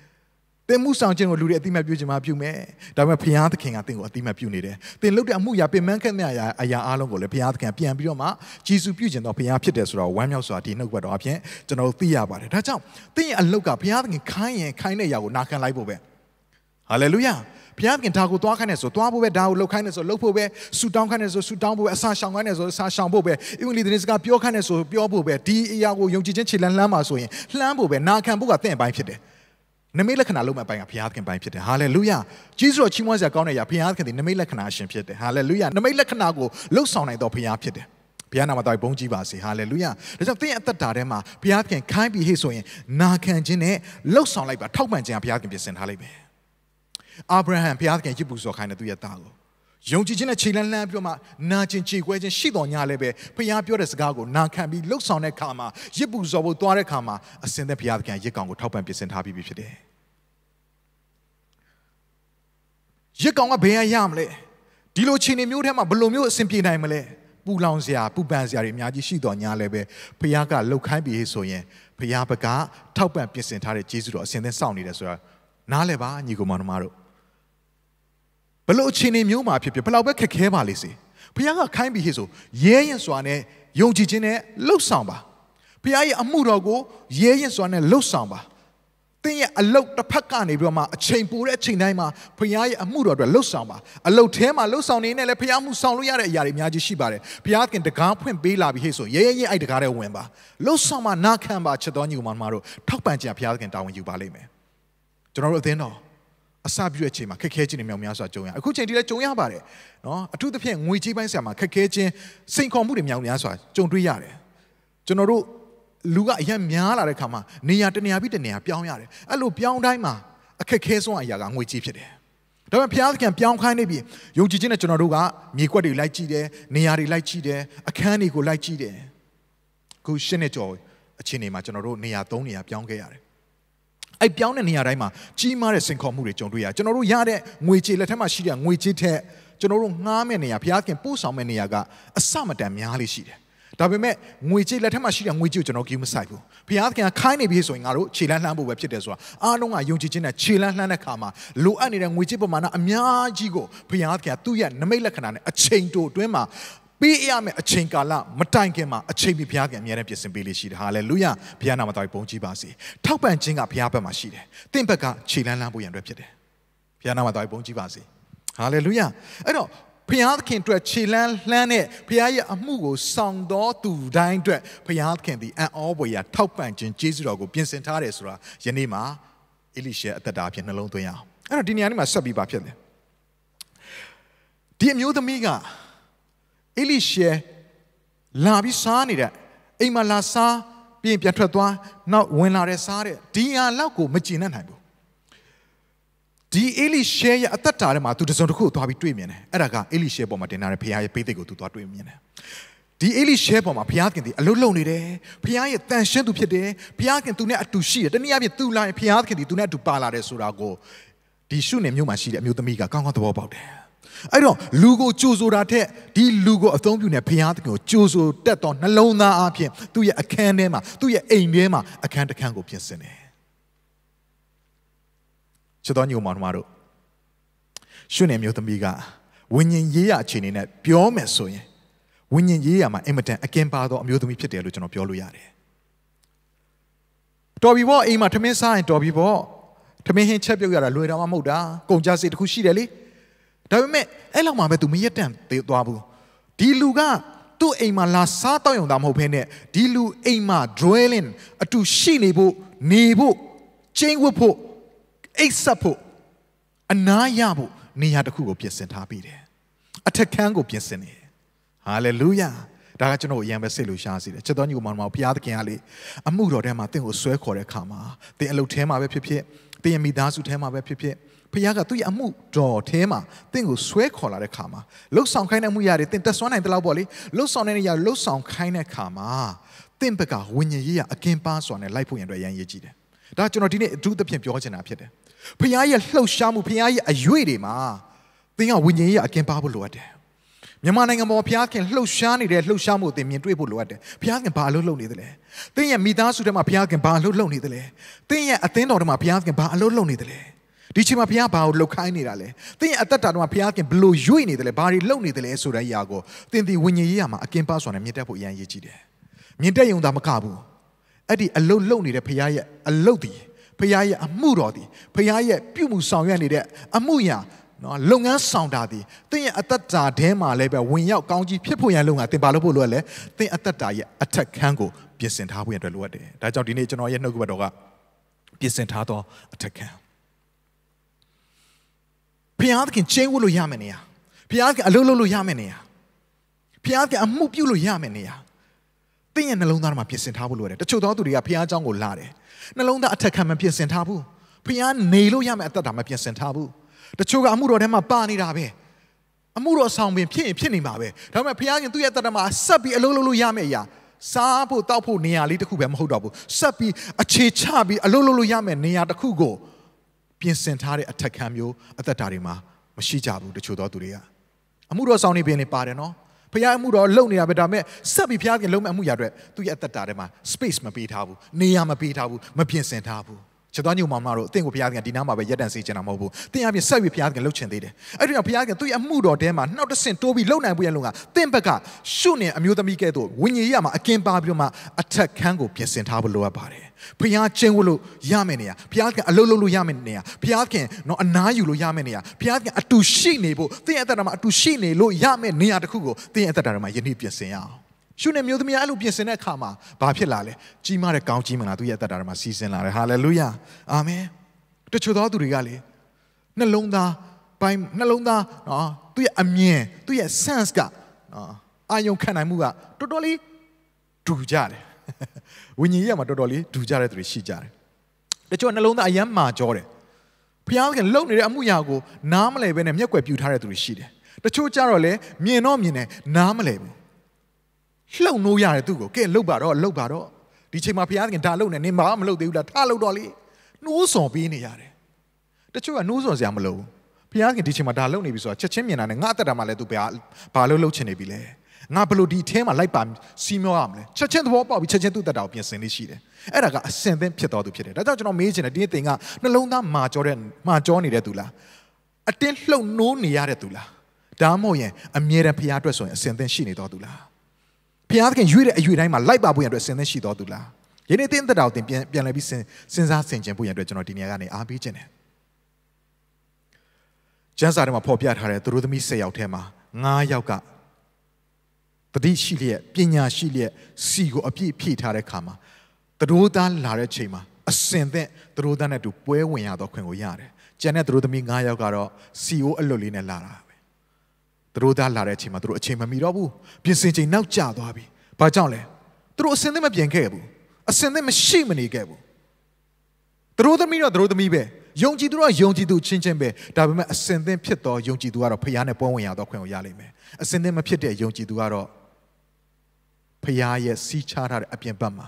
သင်မှုဆောင်ခြင်းကိုလူတွေအတိမတ်ပြုခြင်းမပြုမယ်ဒါပေမဲ့ဘုရားသခင်ကသင်ကိုအတိမတ်ပြုနေတယ်သင်လုပ်တဲ့အမှုရာပင်ပန်းခက်မြအရာအရာအားလုံးကိုလည်းဘုရားသခင်ပြန်ပြီးတော့မှကြီးစုပြုခြင်းတော့ဘုရားဖြစ်တယ်ဆိုတော့ဝမ်းမြောက်စွာဒီနှုတ်ဘက်တော်အဖြစ်ကျွန်တော်သိရပါတယ်ဒါကြောင့်သင်ရဲ့အလုတ်ကဘုရားသခင်ခိုင်းရင်ခိုင်းတဲ့အရာကိုနာခံလိုက်ဖို့ပဲဟာလေလုယာဘုရားခင်ဒါကိုသွားခိုင်းတယ်ဆိုသွားဖို့ပဲဒါကိုလှုပ်ခိုင်းတယ်ဆိုလှုပ်ဖို့ပဲဆူတောင်းခိုင်းတယ်ဆိုဆူတောင်းဖို့ပဲအစာရှောင်ခိုင်းတယ်ဆိုအစာရှောင်ဖို့ပဲအင်္ဂလိပ်သတင်းစကားပြောခိုင်းတယ်ဆိုပြောဖို့ပဲဒီအရာကိုယုံကြည်ခြင်းခြေလှမ်းလှမ်းပါဆိုရင်လှမ်းဖို့ပဲနာခံဖို့ကသင်အပိုင်းဖြစ်တယ်။နမိတ်လက္ခဏာလုံးမဲ့ပိုင်းကဘုရားသခင်ပိုင်းဖြစ်တယ်ဟာလေလုယကြီးစွာချီးမွမ်းစရာကောင်းတဲ့အရာဘုရားသခင်ဒီနမိတ်လက္ခဏာအရှင်ဖြစ်တယ်ဟာလေလုယနမိတ်လက္ခဏာကိုလှုပ်ဆောင်နိုင်တော်ဘုရားဖြစ်တယ်ဘုရားနာမတော်ဘုန်းကြီးပါစေဟာလေလုယဒါကြောင့်သင်အသက်တာထဲမှာဘုရားသခင်ခိုင်းပြီးဟေ့ဆိုရင်နာခံခြင်းနဲ့လှုပ်ဆောင်လိုက်ပါထောက်ပံ့ခြင်းကဘုရားသခင်ပြင်ဆင်ထားလိုက်ပဲအာဗြဟံဘုရားသခင်ရစ်ပူဇော်ခိုင်းတဲ့သူ့ရဲ့သားကိုယုံကြည်ခြင်းနဲ့ခြေလန်းလန်းပြီးတော့မှနာကျင်ခြေခွဲခြင်းရှိတော်ညာလည်းပဲဖခင်ပြောတဲ့စကားကိုနာခံပြီးလှုပ်ဆောင်တဲ့ခါမှာရစ်ပူဇော်ဖို့သွားတဲ့ခါမှာအစင်သက်ဖခင်သခင်ရစ်ကောင်ကိုထောက်ပံ့ပြင်ဆင်ထားပြီးဖြစ်တယ်ရစ်ကောင်ကဘယ်ရရမလဲဒီလိုခြေနေမျိုးထဲမှာဘယ်လိုမျိုးအဆင်ပြေနိုင်မလဲပူလောင်စရာပူပန်စရာတွေအများကြီးရှိတော်ညာလည်းပဲဖခင်ကလှုပ်ခိုင်းပြီးဆိုရင်ဖခင်ဘကထောက်ပံ့ပြင်ဆင်ထားတဲ့ယေရှုတော်အစင်သက်စောင့်နေတယ်ဆိုတာနားလည်ပါညီကောင်မတို့ဘလို့အခြေအနေမျိုးမှာဖြစ်ဖြစ်ဘလောက်ပဲခက်ခဲပါလိမ့်စေဘုရားကခိုင်းပြီးဟေ့ဆိုရဲရင်စွာနဲ့ယုံကြည်ခြင်းနဲ့လှုပ်ဆောင်ပါဘုရားရဲ့အမှုတော်ကိုရဲရင်စွာနဲ့လှုပ်ဆောင်ပါသင်ရဲ့အလုတ်တစ်ဖက်ကနေပြီးတော့မှအချိန်ပိုတဲ့အချိန်တိုင်းမှာဘုရားရဲ့အမှုတော်အတွက်လှုပ်ဆောင်ပါအလုတ်ထဲမှာလှုပ်ဆောင်နေနဲ့လည်းဘုရားမှုဆောင်လို့ရတဲ့အရာတွေအများကြီးရှိပါတယ်ဘုရားခင်တကားဖွင့်ပေးလာပြီဟဲ့ဆိုရဲရဲရဲအဲ့တကားတဲ့ဝင်ပါလှုပ်ဆောင်မှနာခံပါချစ်တော်ညီကောင်မတို့ထောက်ပံ့ကြဘုရားခင်တာဝန်ယူပါလိမ့်မယ်ကျွန်တော်တို့အသင်းတော်အစပြုတဲ့အချိန်မှာခက်ခဲခြင်းတွေမြောက်များစွာကြုံရအခုချိန်ဒီလည်းကြုံရပါတယ်နော်အထူးသဖြင့်ငွေကြေးပိုင်းဆရာမှာခက်ခဲခြင်းစိန်ခေါ်မှုတွေမြောက်များစွာကြုံတွေ့ရတယ်ကျွန်တော်တို့လူကအရင်များလာတဲ့ခါမှာနေရာတနေရာပြီးတနေရာပြောင်းရတယ်အဲ့လိုပြောင်းတိုင်းမှာအခက်ခဲဆုံးအရာကငွေကြေးဖြစ်တယ်ဒါပေမဲ့ဘုရားသခင်ပြောင်းခိုင်းနေပြီယုံကြည်ခြင်းနဲ့ကျွန်တော်တို့ကမြေကွက်တွေလိုက်ကြည့်တယ်နေရာတွေလိုက်ကြည့်တယ်အခန်းတွေကိုလိုက်ကြည့်တယ်ခုရှင်းနေကြော်အချိန်တွေမှာကျွန်တော်တို့နေရာ၃နေရာပြောင်းခဲ့ရတယ်အဲ့ပြောင်းတဲ့နေရာတိုင်းမှာကြီးမားတဲ့စင်ခေါ်မှုတွေကြုံတွေ့ရကျွန်တော်တို့ရတဲ့ငွေကြေးလက်ထက်မှာရှိတဲ့ငွေကြေးထက်ကျွန်တော်တို့ငှားမဲ့နေရာဘုရားခင်ပို့ဆောင်မဲ့နေရာကအစမတန်များလေးရှိတယ်ဒါပေမဲ့ငွေကြေးလက်ထက်မှာရှိတဲ့ငွေကြေးကိုကျွန်တော်ကိမဆိုင်ဘူး။ဘုရားသခင်ကခိုင်းနေပြီဆိုရင်ငါတို့ခြေလှမ်းလှမ်းဖို့ပဲဖြစ်တယ်ဆိုတာအားလုံးကယုံကြည်ခြင်းနဲ့ခြေလှမ်းလှမ်းတဲ့ခါမှာလိုအပ်နေတဲ့ငွေကြေးပမာဏအများကြီးကိုဘုရားသခင်ကသူ့ရဲ့နမိတ်လက္ခဏာနဲ့အချိန်တိုအတွင်းမှာပေးရမယ့်အချိန်ကာလမတိုင်ခင်မှာအချိန်မီဘုရားကအများနဲ့ပြင်ဆင်ပေးလေးရှိတယ်ဟာလေလုယဘုရားနာမတော်ကိုပုံကြည်ပါစေထောက်ပံ့ခြင်းကဘုရားဘက်မှာရှိတယ်တင့်ဘက်ကခြေလန်းလန်းဖို့ရန်အတွက်ဖြစ်တယ်ဘုရားနာမတော်ကိုပုံကြည်ပါစေဟာလေလုယအဲ့တော့ဘုရားသခင်အတွက်ခြေလန်းလှမ်းတဲ့ဘုရားရဲ့အမှုကိုဆောင်တော်သူတိုင်းအတွက်ဘုရားသခင်သည်အံ့ဩဖွယ်ရာထောက်ပံ့ခြင်းကျေးဇူးတော်ကိုပြင်ဆင်ထားတယ်ဆိုတာယနေ့မှာအေလိရှေအသက်တာအဖြစ်နှလုံးသွင်းရအောင်အဲ့တော့ဒီနေရာလေးမှာဆက်ပြီးပါဖြစ်တယ်ဒီအမျိုးသမီးကအေလိရှေလာပြီးစားနေတဲ့အိမ်မှာလာစားပြင်ပြန်ထွက်သွားနောက်ဝင်လာတဲ့စားတဲ့ဒီဟာလောက်ကိုမကျင်တတ်နိုင်ဘူးဒီအေလိရှေရဲ့အသက်တာထဲမှာသူတစုံတစ်ခုသွားပြီးတွေ့မြင်တယ်အဲ့ဒါကအေလိရှေပေါ်မှာတင်လာတဲ့ဖခင်ရဲ့ပေးသိက်ကိုသူသွားတွေ့မြင်တယ်ဒီအေလိရှဲပေါ်မှာဘုရားခင်ဒီအလုလုံနေတယ်ဘုရားရဲ့တန်ရှင်းသူဖြစ်တယ်ဘုရားခင်သူနဲ့အတူရှိတယ်တနည်းအားဖြင့်သူလာရင်ဘုရားခင်ဒီသူနဲ့အတူပါလာတယ်ဆိုတာကိုဒီရှုနေမျိုးမှာရှိတဲ့အမျိုးသမီးကကောင်းကောင်းသဘောပေါက်တယ်အဲ့တော့လူကိုကြိုဆိုတာထက်ဒီလူကိုအသုံးပြုနေဘုရားသခင်ကိုကြိုဆိုတတ်သောနှလုံးသားအဖြစ်သူ့ရဲ့အခန်းထဲမှာသူ့ရဲ့အိမ်ထဲမှာအခန်းတစ်ခန်းကိုပြင်ဆင်တယ်ချစ်တော်ညီအစ်မတို့ရှင်နေမျိုးသမီးကဝิญဉ်ရေးရအခြေအနေနဲ့ပြောမယ်ဆိုရင်ဝิญဉ်ရေးရမှာအင်မတန်အကင်းပါသောအမျိုးသမီးဖြစ်တယ်လို့ကျွန်တော်ပြောလို့ရတယ်တော်ပြီပေါ့အိမ်မှာထမင်းစားရင်တော်ပြီပေါ့ထမင်းဟင်းချက်ပြုတ်ရတာလွယ်တော်မှမဟုတ်တာကုန်ကြစေတခုရှိတယ်လေ။ဒါပေမဲ့အဲ့လောက်မှပဲ तू မရက်တန့်သေးသွားဘူးဒီလူကသူ့အိမ်မှာလာစားတောက်ရုံသာမဟုတ်ဘဲနဲ့ဒီလူအိမ်မှာ dwelling အတူရှိနေဖို့နေဖို့ကျင်းဝတ်ဖို့အိတ်ဆက်ဖို့အနားရဖို့နေရာတစ်ခုကို ပြင်ဆင်ထားပြီးတယ်အထက်ခန်းကိုပြင်ဆင်နေတယ်ဟာလေလုယာဒါကကျွန်တော်အရင်ပဲစိတ်လို့ရှားစီတယ်ချစ်တော်ညီကိုမောင်မောင်ဘုရားသခင်ကလေအမှုတော်ထဲမှာတင့်ကိုဆွဲခေါ်တဲ့အခါမှာတင်အလုပ်ထဲမှာပဲဖြစ်ဖြစ်တင်မိသားစုထဲမှာပဲဖြစ်ဖြစ်ဖခင်ကသူ့ရဲ့အမှုတော်ထဲမှာတင့်ကိုဆွဲခေါ်လာတဲ့ခါမှာလှုပ်ဆောင်ခိုင်းတဲ့အမှုရာတွေတင့်တက်ဆွမ်းနိုင်တဲ့လောက်ပေါ့လေလှုပ်ဆောင်တဲ့နေရာလှုပ်ဆောင်ခိုင်းတဲ့ခါမှာတင့်ဘက်ကဝိညာဉ်ရေးရအကင်းပါစွာနဲ့လိုက်ဖို့ရန်အတွက်ရန်ရည်ကြည့်တယ်။ဒါကျွန်တော်ဒီနေ့အထူးသဖြင့်ပြောချင်တာဖြစ်တယ်။ဖခင်ရဲ့လှုပ်ရှားမှုဖခင်ရဲ့အရွေတွေမှာတင်ကဝိညာဉ်ရေးရအကင်းပါဖို့လိုအပ်တယ်။မြန်မာနိုင်ငံပေါ်မှာဖျားခင်လှုပ်ရှားနေတဲ့လှုပ်ရှားမှုအသင်မြင်တွေ့ဖို့လိုအပ်တယ်။ဖျားခင်ဘာအလုပ်လုပ်နေသလဲ။တင်းရဲ့မိသားစုထဲမှာဖျားခင်ဘာအလုပ်လုပ်နေသလဲ။တင်းရဲ့အသင်းတော်ထဲမှာဖျားခင်ဘာအလုပ်လုပ်နေသလဲ။ဒီချိန်မှာဘုရားဘာကိုလှုပ်ခိုင်းနေတာလဲသင်ရဲ့အသက်တာတော့ဘုရားခင်ဘလို့ရွေ့နေတယ်လဲဘာတွေလှုပ်နေတယ်လဲဆိုတဲ့အရာကိုသင်ဒီဝิญญေးရမှာအကင်ပါဆိုတာမြင်တတ်ဖို့အရန်ရည်ကြီးတယ်မြင်တတ်ရုံသာမကဘူးအဲ့ဒီအလုတ်လှုပ်နေတဲ့ဘုရားရဲ့အလုတ်ဒီဘုရားရဲ့အမှုတော်ဒီဘုရားရဲ့ပြုမှုဆောင်ရွက်နေတဲ့အမှုရာနော်လုပ်ငန်းဆောင်တာဒီသင်ရဲ့အသက်တာထဲမှာလည်းပဲဝင်ရောက်ကောင်းကြီးဖြစ်ဖို့ရန်လုပ်ငန်းသင်ဘာလုပ်ဖို့လိုရလဲသင်အသက်တာရဲ့အထက်ခန်းကိုပြင်ဆင်ထားဖို့ရတဲ့လိုအပ်တယ်ဒါကြောင့်ဒီနေ့ကျွန်တော်ရဲ့နှုတ်ကပတ်တော်ကပြင်ဆင်ထားသောအထက်ခန်းဘုရားသခင်ချိန်ဝတ်လို့ရမယ်နေရာဘုရားသခင်အလုပ်လုပ်လို့ရမယ်နေရာဘုရားသခင်အမှုပြုလို့ရမယ်နေရာသင်ရဲ့နှလုံးသားမှာပြင်ဆင်ထားဖို့လိုရတယ်တချို့သောသူတွေကဘုရားအကြောင်းကိုလာတယ်နှလုံးသားအထက်ခံမပြင်ဆင်ထားဘူးဘုရားနေလို့ရမယ်အသက်တာမပြင်ဆင်ထားဘူးတချို့ကအမှုတော်ထဲမှာပါနေတာပဲအမှုတော်ဆောင်ပင်ဖြစ်ရင်ဖြစ်နေမှာပဲဒါပေမဲ့ဘုရားရှင်သူ့ရဲ့သက်တာမှာဆက်ပြီးအလုပ်လုပ်လို့ရမယ်အရာစားဖို့တောက်ဖို့နေရာလေးတစ်ခုပဲမဟုတ်တော့ဘူးဆက်ပြီးအခြေချပြီးအလုပ်လုပ်လို့ရမယ်နေရာတစ်ခုကိုပြင်ဆင်ထားတဲ့အထက်ခံမျိုးအသက်တာတွေမှာမရှိကြဘူးတချို့သောသူတွေကအမှုတော်ဆောင်နေပြင်နေပါတယ်နော်ဖခင်အမှုတော်လုံနေတာပဲဒါပေမဲ့ဆက်ပြီးဖခင်လုံမဲ့အမှုရအတွက်သူ့ရဲ့အသက်တာထဲမှာ space မပေးထားဘူးနေရာမပေးထားဘူးမပြင်ဆင်ထားဘူးချစ်တော်ညိုမောင်မတို့အသင်ကိုဘုရားသခင်ဒီနားမှာပဲရက်တန့်စေချင်တာမဟုတ်ဘူး။သင်အပြင်ဆက်ပြီးဘုရားသခင်လှုပ်ချင်သေးတယ်။အဲ့ဒီတော့ဘုရားသခင်သူ့ရဲ့အမှုတော်ထဲမှာနှောက်တဆင့်တိုးပြီးလှုပ်နိုင်ဖို့ရလုံကသင်ဘက်ကရှုနေအမျိုးသမီးကဲ့သို့ဝိညာဉ်ရမှာအကင်ပါပြီးတော့မှအထက်ခန်းကိုပြင်ဆင်ထားဖို့လိုအပ်ပါတယ်ဖျားကျင်းဝလို့ရမယ်နေရဖျားခင်အလုတ်လုတ်လို့ရမယ်နေရဖျားခင်နော်အနားယူလို့ရမယ်နေရဖျားခင်အတူရှိနေဖို့သင်အသက်တာမှာအတူရှိနေလို့ရမယ်နေရတစ်ခုကိုသင်အသက်တာမှာယနေ့ပြင်ဆင်ရအောင်ရှုနေမျိုးသမီးအဲ့လိုပြင်ဆင်တဲ့အခါမှာဘာဖြစ်လာလဲကြီးမားတဲ့ကောင်းကြီးမလားသူရဲ့အသက်တာမှာစီစဉ်လာတယ်ဟာလေလုယာအာမင်တချို့သောသူတွေကလေနှလုံးသားပိုင်းနှလုံးသားနော်သူရဲ့အမြင်သူရဲ့ sense ကနော်အာယုံခံနိုင်မှုကတော်တော်လေးဒူကြတယ်ဝိညာဉ်ရေးမှာတော်တော်လေးဒူကြတဲ့သူတွေရှိကြတယ်တချို့နှလုံးသားအယမ်းမာကြောတယ်ဖျားခင်လုံနေတဲ့အမှုရာကိုနားမလဲပဲနဲ့မျက်ွယ်ပြူထားတဲ့သူတွေရှိတယ်တချို့ကြတော့လေမြင်တော့မြင်တယ်နားမလဲဘူးလှုပ်နိုးရတယ်သူ့ကိုကဲလှုပ်ပါတော့လှုပ်ပါတော့ဒီချိန်မှာဖျားခင်ဒါလှုပ်နေနင်မမလှုပ်သေးဘူးလားထားလှုပ်တော့လေနှိုးစော်ပေးနေရတယ်တချို့ကနှိုးစော်စရာမလိုဘူးဖျားခင်ဒီချိန်မှာဒါလှုပ်နေပြီဆိုတော့ချက်ချင်းမြင်တာနဲ့ငါအသက်တာမှာလည်းသူဘာဘာလှုပ်လှုပ်ချင်နေပြီလဲငါဘလို့ဒီအထဲမှာလိုက်ပါစီးမျောရမလဲချက်ချင်းသဘောပေါက်ပြီးချက်ချင်းသူ့တက်တာကိုပြင်ဆင်လေးရှိတယ်အဲ့ဒါကအစင်သင်ဖြစ်တော်သူဖြစ်တယ်ဒါကြောင့်ကျွန်တော်မေးချင်တယ်ဒီနေ့သင်ကနှလုံးသားမာကြောတဲ့မာကြောနေတဲ့သူလားအတင်းလှုပ်နိုးနေရတဲ့သူလားဒါမှမဟုတ်ရင်အမြဲတမ်းဖရားအတွက်ဆိုရင်အစင်သင်ရှိနေတော်သူလားဖရားသခင်ရွေးတဲ့အရွေတိုင်းမှာလိုက်ပါဖို့ရအတွက်အစင်သင်ရှိတော်သူလားယနေ့သင်တက်တာကိုသင်ပြန်ပြန်လဲပြီးစဉ်းစားဆင်ခြင်ဖို့ရအတွက်ကျွန်တော်ဒီနေရာကနေအားပေးခြင်းတယ်ကျမ်းစာထဲမှာဖော်ပြထားတဲ့သူတို့သမီး၁၀ယောက်ထဲမှာ၅ယောက်ကတတိရှိလျက်ပညာရှိလျက်စီကိုအပြည့်ဖြည့်ထားတဲ့ခါမှာတရိုးသားလာတဲ့ချိန်မှာအစင်သက်တရိုးသားနဲ့တူပွဲဝင်ရတော့ခွင့်ကိုရတယ်။ကျန်တဲ့တရိုးသမီး9ယောက်ကတော့ CEO အလွတ်လေးနဲ့လာတာပဲ။တရိုးသားလာတဲ့ချိန်မှာသူတို့အချိန်မမီတော့ဘူး။ပြင်ဆင်ချိန်နောက်ကျသွားပြီ။ဘာကြောင့်လဲ။သူတို့အစင်သက်မပြင်ခဲ့ဘူး။အစင်သက်မရှိမနေခဲ့ဘူး။တရိုးသမီးတော့တရိုးသမီးပဲ။ယုံကြည်သူကယုံကြည်သူချင်းချင်းပဲ။ဒါပေမဲ့အစင်သက်ဖြစ်တော့ယုံကြည်သူကတော့ဖခင်နဲ့ပွဲဝင်ရတော့ခွင့်ကိုရလိမ့်မယ်။အစင်သက်မဖြစ်တဲ့ယုံကြည်သူကတော့ဖရားရဲ့စီးချထားတဲ့အပြင်ဘက်မှာ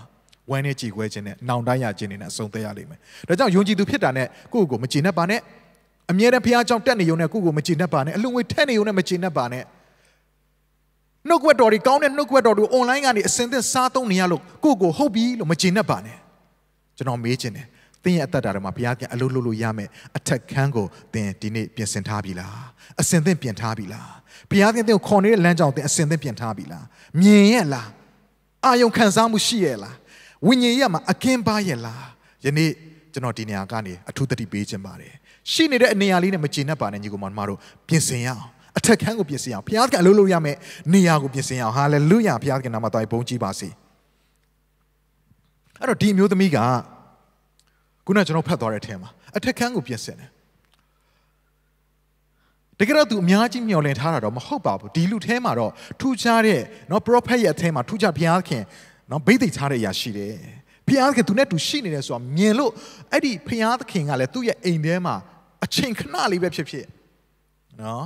ဝမ်းနဲ့ကြေခွဲခြင်းနဲ့နောင်တရခြင်းနဲ့အဆုံးသက်ရလိမ့်မယ်။ဒါကြောင့်ယုံကြည်သူဖြစ်တာနဲ့ကိုယ့်ကိုမကျေနပ်ပါနဲ့။အမြဲတမ်းဖရားကြောင့်တက်နေုံနဲ့ကိုယ့်ကိုမကျေနပ်ပါနဲ့။အလွန်ဝေထက်နေုံနဲ့မကျေနပ်ပါနဲ့။နှုတ်ကပတ်တော်တွေကောင်းတဲ့နှုတ်ကပတ်တော်တွေ online ကနေအစင်သင်စားသုံးနေရလို့ကိုယ့်ကိုဟုတ်ပြီလို့မကျေနပ်ပါနဲ့။ကျွန်တော်မေးခြင်းနဲ့သင်ရဲ့အသက်တာထဲမှာဘုရားပြန်အလုပ်လုပ်လို့ရမယ်အထက်ခန်းကိုသင်ဒီနေ့ပြင်ဆင်ထားပြီလားအစင်သင်ပြင်ထားပြီလားဘုရားသင်သင်ကိုခေါ်နေတဲ့လမ်းကြောင်းသင်အစင်သင်ပြင်ထားပြီလားမြင်ရဲ့လားအာယုံခံစားမှုရှိရဲ့လားဝိညာဉ်ရမှာအကင်းပါရဲ့လားယနေ့ကျွန်တော်ဒီနေရာကနေအထူးသတိပေးခြင်းပါတယ်ရှိနေတဲ့အနေရာလေးနဲ့မကျေနပ်ပါနဲ့ညီကောင်မတို့ပြင်ဆင်ရအောင်အထက်ခန်းကိုပြင်ဆင်အောင်ဘုရားကအလုပ်လုပ်ရမယ့်နေရာကိုပြင်ဆင်အောင်ဟာလေလုယာဘုရားကနာမတော်ကြီးဘုန်းကြီးပါစေအဲ့တော့ဒီမျိုးသမီးကခုနကျွန်တော်ဖတ်သွားတဲ့အထက်မှာအထက်ခန်းကိုပြင်ဆင်တယ်တကယ်တော့သူအများကြီးမျှော်လင့်ထားတာတော့မဟုတ်ပါဘူးဒီလူထဲမှာတော့ထူးခြားတဲ့เนาะ prophet ရဲ့အထဲမှာထူးခြားဘုရားခင်เนาะဗိသိက်ထားတဲ့အရာရှိတယ်ဘုရားခင်သူနဲ့တူရှိနေတယ်ဆိုတာမြင်လို့အဲ့ဒီဘုရားသခင်ကလည်းသူ့ရဲ့အိမ်ထဲမှာအချိန်ခဏလေးပဲဖြစ်ဖြစ်เนาะ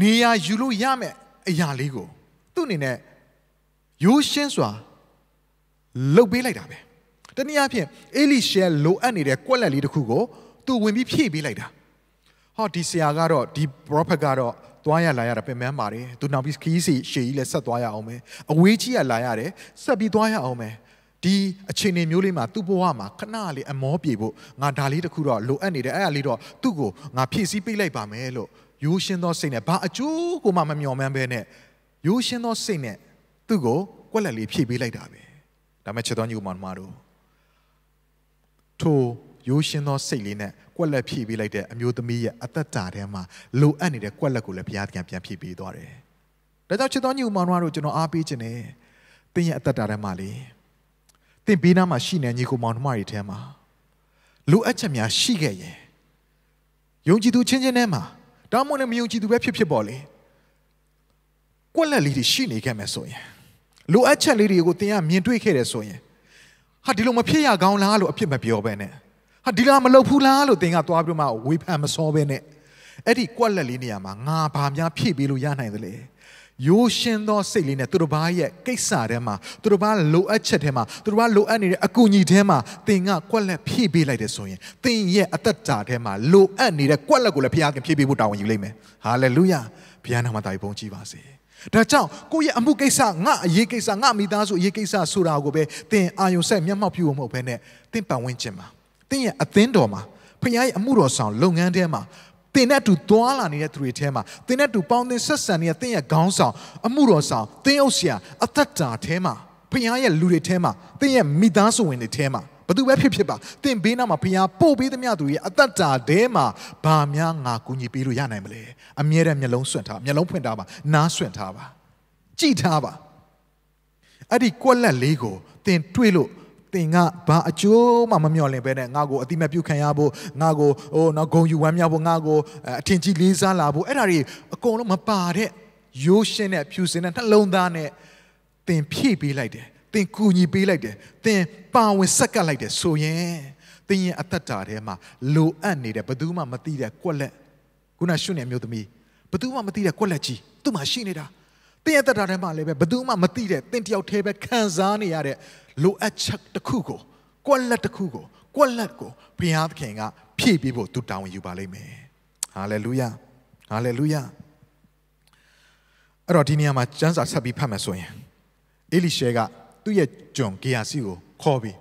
နေရာယူလို့ရမယ်အရာလေးကို သူ့အနေနဲ့ရိုးရှင်းစွာလှုပ်ပေးလိုက်တာပဲတနည်းအားဖြင့်အေလိရှဲလိုအပ်နေတဲ့ကွက်လက်လေးတစ်ခုကိုသူဝင်ပြီးဖြည့်ပေးလိုက်တာဟောဒီဆရာကတော့ဒီ prophet ကတော့သွားရလာရတာပင်ပန်းပါတယ်သူနောက်ပြီးခီးစီရှေကြီးလည်းဆက်သွားရအောင်မယ်အဝေးကြီးကလာရတယ်ဆက်ပြီးသွားရအောင်မယ်ဒီအခြေအနေမျိုးလေးမှာသူ့ဘဝမှာခဏလေးအမောပြေဖို့ငါဒါလေးတခုတော့လိုအပ်နေတယ်အဲ့ဒါလေးတော့သူ့ကိုငါဖြည့်ဆည်းပေးလိုက်ပါမယ်လို့ရိုးရှင်းသောစိတ်နဲ့ဘာအကျိုးကိုမှမမျှော်မှန်းဘဲနဲ့ရိုးရှင်းသောစိတ်နဲ့သူ့ကိုကွက်လက်လေးဖြည့်ပေးလိုက်တာပဲဒါမဲ့ချက်တော်ညီကောင်မတို့ထိုရိုးရှင်းသောစိတ်လေးနဲ့ကွက်လက်ဖြည့်ပေးလိုက်တဲ့အမျိုးသမီးရဲ့အသက်တာထဲမှာလိုအပ်နေတဲ့ကွက်လက်ကိုလည်းဘုရားသခင်ပြန်ဖြည့်ပေးသွားတယ်။ဒါကြောင့်ချစ်တော်ညီမောင်တို့ကျွန်တော်အားပေးခြင်းနဲ့သင်ရဲ့အသက်တာထဲမှာလေသင်ဘေးနားမှာရှိနေညီကိုမောင်နှမတွေထဲမှာလိုအပ်ချက်များရှိခဲ့ရင်ယုံကြည်သူချင်းချင်းထဲမှာ တောင်းမလို့မယုံကြည်သူပဲဖြစ်ဖြစ်ပေါ့လေကွက်လက်လေးတွေရှိနေခဲ့မယ်ဆိုရင်လိုအပ်ချက်လေးတွေကိုသင်ကမြင်တွေ့ခဲ့တယ်ဆိုရင်ဟာဒီလိုမဖြစ်ရကောင်းလားလို့အဖြစ်မပြောဘဲနဲ့ဟာဒီလားမလုပ်ဘူးလားလို့သင်ကသွားပြီးမှဝေဖန်မစောဘဲနဲ့အဲ့ဒီကွက်လက်လေးနေရာမှာငါဘာများဖြည့်ပေးလို့ရနိုင်သလဲရိုးရှင်းသောစိတ်လေးနဲ့သူတို့ဘာရဲ့ကိစ္စထဲမှာသူတို့ဘာလိုအပ်ချက်ထဲမှာသူတို့ဘာလိုအပ်နေတဲ့အကူအညီထဲမှာသင်ကကွက်လက်ဖြည့်ပေးလိုက်တယ်ဆိုရင်သင်ရဲ့အသက်တာထဲမှာလိုအပ်နေတဲ့ကွက်လက်ကိုလည်းဘုရားခင်ဖြည့်ပေးဖို့တာဝန်ယူလိုက်မယ်ဟာလေလုယာဘုရားနာမတော်ကြီးဘုန်းကြီးပါစေဒါကြောင့်ကိုယ့်ရဲ့အမှုကိစ္စငါအရေးကိစ္စငါမိသားစုအရေးကိစ္စဆိုတာကိုပဲသင်အာယုံဆက်မျက်မှောက်ပြုဖို့မဟုတ်ဘဲနဲ့သင်ပတ်ဝန်းကျင်မှာသင်ရဲ့အသင်းတော်မှာဖခင်ရဲ့အမှုတော်ဆောင်လုပ်ငန်းထဲမှာသင်နဲ့တူသွားလာနေတဲ့သူတွေထဲမှာသင်နဲ့တူပေါင်းသင်းဆက်ဆံနေတဲ့သင်ရဲ့ခေါင်းဆောင်အမှုတော်ဆောင်သင်အုပ်ဆရာအသက်တာထဲမှာဖခင်ရဲ့လူတွေထဲမှာသင်ရဲ့မိသားစုဝင်တွေထဲမှာဘသူပဲဖြစ်ဖြစ်ပါသင်ဘေးနားမှာဖခင်ပို့ပေးသမျှသူရဲ့အသက်တာထဲမှာဘာများငါကူညီပေးလို့ရနိုင်မလဲအမြဲတမ်းမျက်လုံးစွန့်ထားမျက်လုံးဖွင့်ထားပါနားစွန့်ထားပါကြည်ထားပါအဲ့ဒီကွက်လက်လေးကို သင်တွေးလို့င်ကဘာအကျိုးမှမမျှော်လင့်ဘဲနဲ့ငါ့ကိုအတိမတ်ပြုခံရဖို့ငါ့ကိုဟိုနော်ဂုံယူဝမ်းမြောက်ဖို့ငါ့ကိုအထင်ကြီးလေးစားလာဖို့အဲ့ဒါတွေအကုန်လုံးမပါတဲ့ရိုးရှင်းတဲ့ဖြူစင်တဲ့နှလုံးသားနဲ့သင်ဖြည့်ပေးလိုက်တယ်သင်ကူညီပေးလိုက်တယ်သင်ပါဝင်ဆက်ကပ်လိုက်တယ်ဆိုရင်သင်ရဲ့အသက်တာထဲမှာလိုအပ်နေတဲ့ဘယ်သူမှမသိတဲ့ကွက်လက်ခုနရှုနေမျိုးသမီးဘယ်သူမှမသိတဲ့ကွက်လက်ကြီးသူ့မှာရှိနေတာသင်ရဲ့အသက်တာထဲမှာလည်းပဲဘယ်သူမှမသိတဲ့သင်တယောက်တည်းပဲခံစားနေရတဲ့လိုအပ်ချက်တစ်ခုကိုကွက်လက်တစ်ခုကိုကွက်လက်ကိုဘုရားသခင်က ဖြည့်ပေးဖို့သူတာဝန်ယူပါလိမ့်မယ်ဟာလေလုယာဟာလေလုယာအဲ့တော့ဒီနေရာမှာကျမ်းစာဆက်ပြီးဖတ်မယ်ဆိုရင်အေလိရှဲကသူ့ရဲ့ကျွန်ဂေယာစီကို ခေါ်ပြီး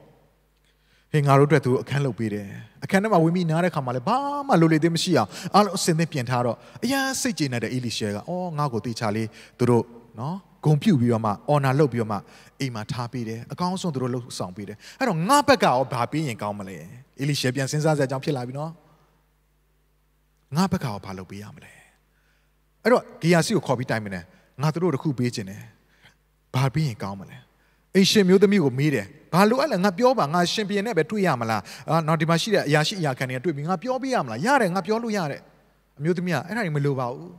ဟင်ငါတို့အတွက်သူအခန်းလုပ်ပေးတယ်အခန်းထဲမှာဝင်ပြီးနားတဲ့ခါမှာလည်းဘာမှလိုလေသေးမရှိအောင်အားလုံးအစင်သင့်ပြင်ထားတော့အရင်စိတ်ကျေနပ်တဲ့အေလိရှဲကအော်ငါ့ကိုတေချာလေးသူတို့နော်ဂုံပြုတ်ပြီးတော့မှ honor လုပ်ပြီးတော့မှအိမ်မှာထားပေးတယ်အကောင်းဆုံးသူတို့လှုပ်ဆောင်ပေးတယ်အဲ့တော့ငါဘက်ကရောဘာပေးရင်ကောင်းမလဲအေလိရှေပြန်စဉ်းစားစရာအကြောင်းဖြစ်လာပြီနော်ငါဘက်ကရောဘာလုပ်ပေးရမလဲအဲ့တော့ဂီယာစီကိုခေါ်ပြီးတိုင်မနေငါတို့တခုပေးခြင်းတယ်ဘာပေးရင်ကောင်းမလဲအိရှင်မျိုးသမီးကိုမေးတယ်ဘာလို့အဲ့လဲငါပြောပါငါရှင်ပြန်နဲ့ပဲတွေ့ရမလားနော်ဒီမှာရှိတဲ့အရာရှိအရာခံတွေကတွေ့ပြီးငါပြောပေးရမလားရတယ်ငါပြောလို့ရတယ်အမျိုးသမီးကအဲ့ဒါတွေမလိုပါဘူး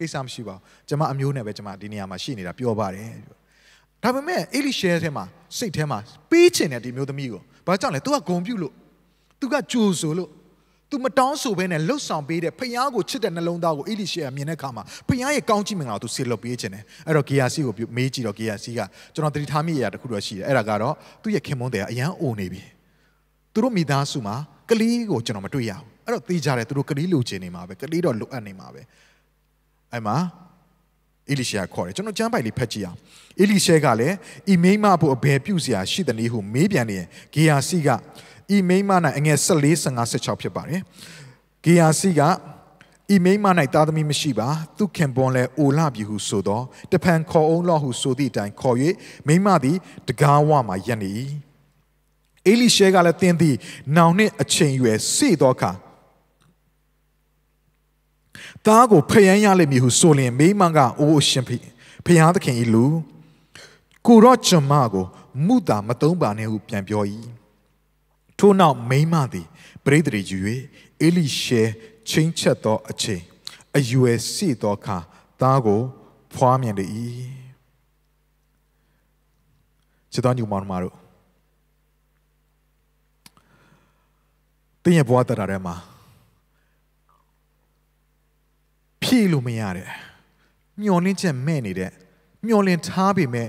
ကိစ္စမရှိပါဘူးကျွန်မအမျိုးနဲ့ပဲကျွန်မဒီနေရာမှာရှိနေတာပြောပါတယ်ဒါပေမဲ့အေလိရှဲထဲမှာစိတ်ထဲမှာပေးချင်တဲ့ဒီမျိုးသမီးကိုဘာကြောင့်လဲ तू ကဂုံပြုလို့ तू ကကြိုဆိုလို့ तू မတောင်းဆိုဘဲနဲ့လှုပ်ဆောင်ပေးတဲ့ဖခင်ကိုချစ်တဲ့နှလုံးသားကိုအေလိရှဲကမြင်တဲ့အခါမှာဖခင်ရဲ့ကောင်းချီးမင်္ဂလာကို तू ဆေလွတ်ပေးချင်တယ်အဲ့တော့ GRC ကိုမေးကြည့်တော့ GRC ကကျွန်တော်တတိထားမိအရာတစ်ခုတော့ရှိတယ်အဲ့ဒါကတော့သူ့ရဲ့ခင်မုန်းတယ်အရန်အိုနေပြီသူတို့မိသားစုမှာကလေးကိုကျွန်တော်မတွေ့ရဘူးအဲ့တော့တေးကြတယ်သူတို့ကလေးလိုချင်နေမှာပဲကလေးတော့လိုအပ်နေမှာပဲအဲ့မှာအေလိရှေခေါ်တယ်ကျွန်တော်ကျမ်းပိုက်လေးဖတ်ကြည့်အောင်အေလိရှေကလည်းဤမိမဖို့အဘယ်ပြုစရာ ရှိသနည်းဟုမေးပြန်နေဂေယာစီကဤမိမ၌အငယ်14 15 16ဖြစ်ပါတယ်ဂေယာစီကဤမိမ၌သားသမီးမရှိပါသူခင်ပွန်လဲအိုလာပြီဟုဆိုတော့တဖန်ခေါ်အောင်လော့ဟု ဆိုသည့်အတိုင်းခေါ်၍မိမသည်တကားဝမှာယက်နေ၏အေလိရှေကလည်းတင်းသည့်နောင်နှင့်အချိန်ရွယ်စေသောအခါသားကိုဖျံရလိမ့်မည်ဟုဆိုလျင်မိမကအိုးရှင်ဖိဖျားသခင်ဤလူကိုတော့ကျွန်မကိုမူတာမတုံးပါနဲ့ဟု ပြန်ပြော၏ထို့နောက်မိမသည်ပရိသေတွေယူ၍အေလိရှေချင်းချက်သောအချိန်အယူအဆသောအခါသားကိုဖွားမြင်လေ၏ချစ်တော်ညီမတို့တင်းရဲ့ဘဝတရထဲမှာဖြည့်လို့မရတဲ့မျောလင်းချက်မဲ့နေတဲ့မျောလင်းထားပေမဲ့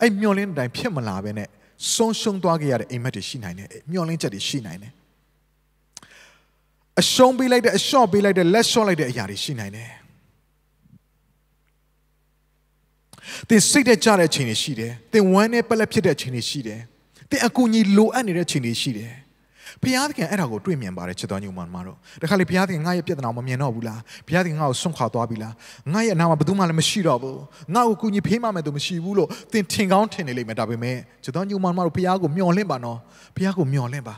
အဲ့မျောလင်းတိုင်ဖြစ်မလာပဲနဲ့ဆုံးရှုံးသွားခဲ့ရတဲ့အိမ်မက်တွေရှိနိုင်တယ်မျောလင်းချက်တွေရှိနိုင်တယ်အရှုံးပေးလိုက်တဲ့အရှော့ပေးလိုက်တဲ့လက်ရှော့လိုက်တဲ့အရာတွေရှိနိုင်တယ်သင်စိတ်တက်ကြတဲ့အချိန်တွေရှိတယ်သင်ဝမ်းနဲ့ပလက်ဖြစ်တဲ့အချိန်တွေရှိတယ်သင်အကူအညီလိုအပ်နေတဲ့အချိန်တွေရှိတယ်ဘုရားသခင်အဲ့ဒါကိုတွေ့မြင်ပါတယ်ချစ်တော်ညီမတို့တခါလေဘုရားသခင်ငါ့ရဲ့ပြဿနာမမြင်တော့ဘူးလားဘုရားသခင်ငါ့ကိုဆွန့်ခွာသွားပြီလားငါ့ရဲ့အနာမှာဘယ်သူမှလည်းမရှိတော့ဘူးငါ့ကိုကူညီဖေးမှမယ်သူမရှိဘူးလို့သင်ထင်ကောင်းထင်နေလိမ့်မယ်ဒါပေမဲ့ချစ်တော်ညီမတို့ဘုရားကိုမျှော်လင့်ပါနော်ဘုရားကိုမျှော်လင့်ပါ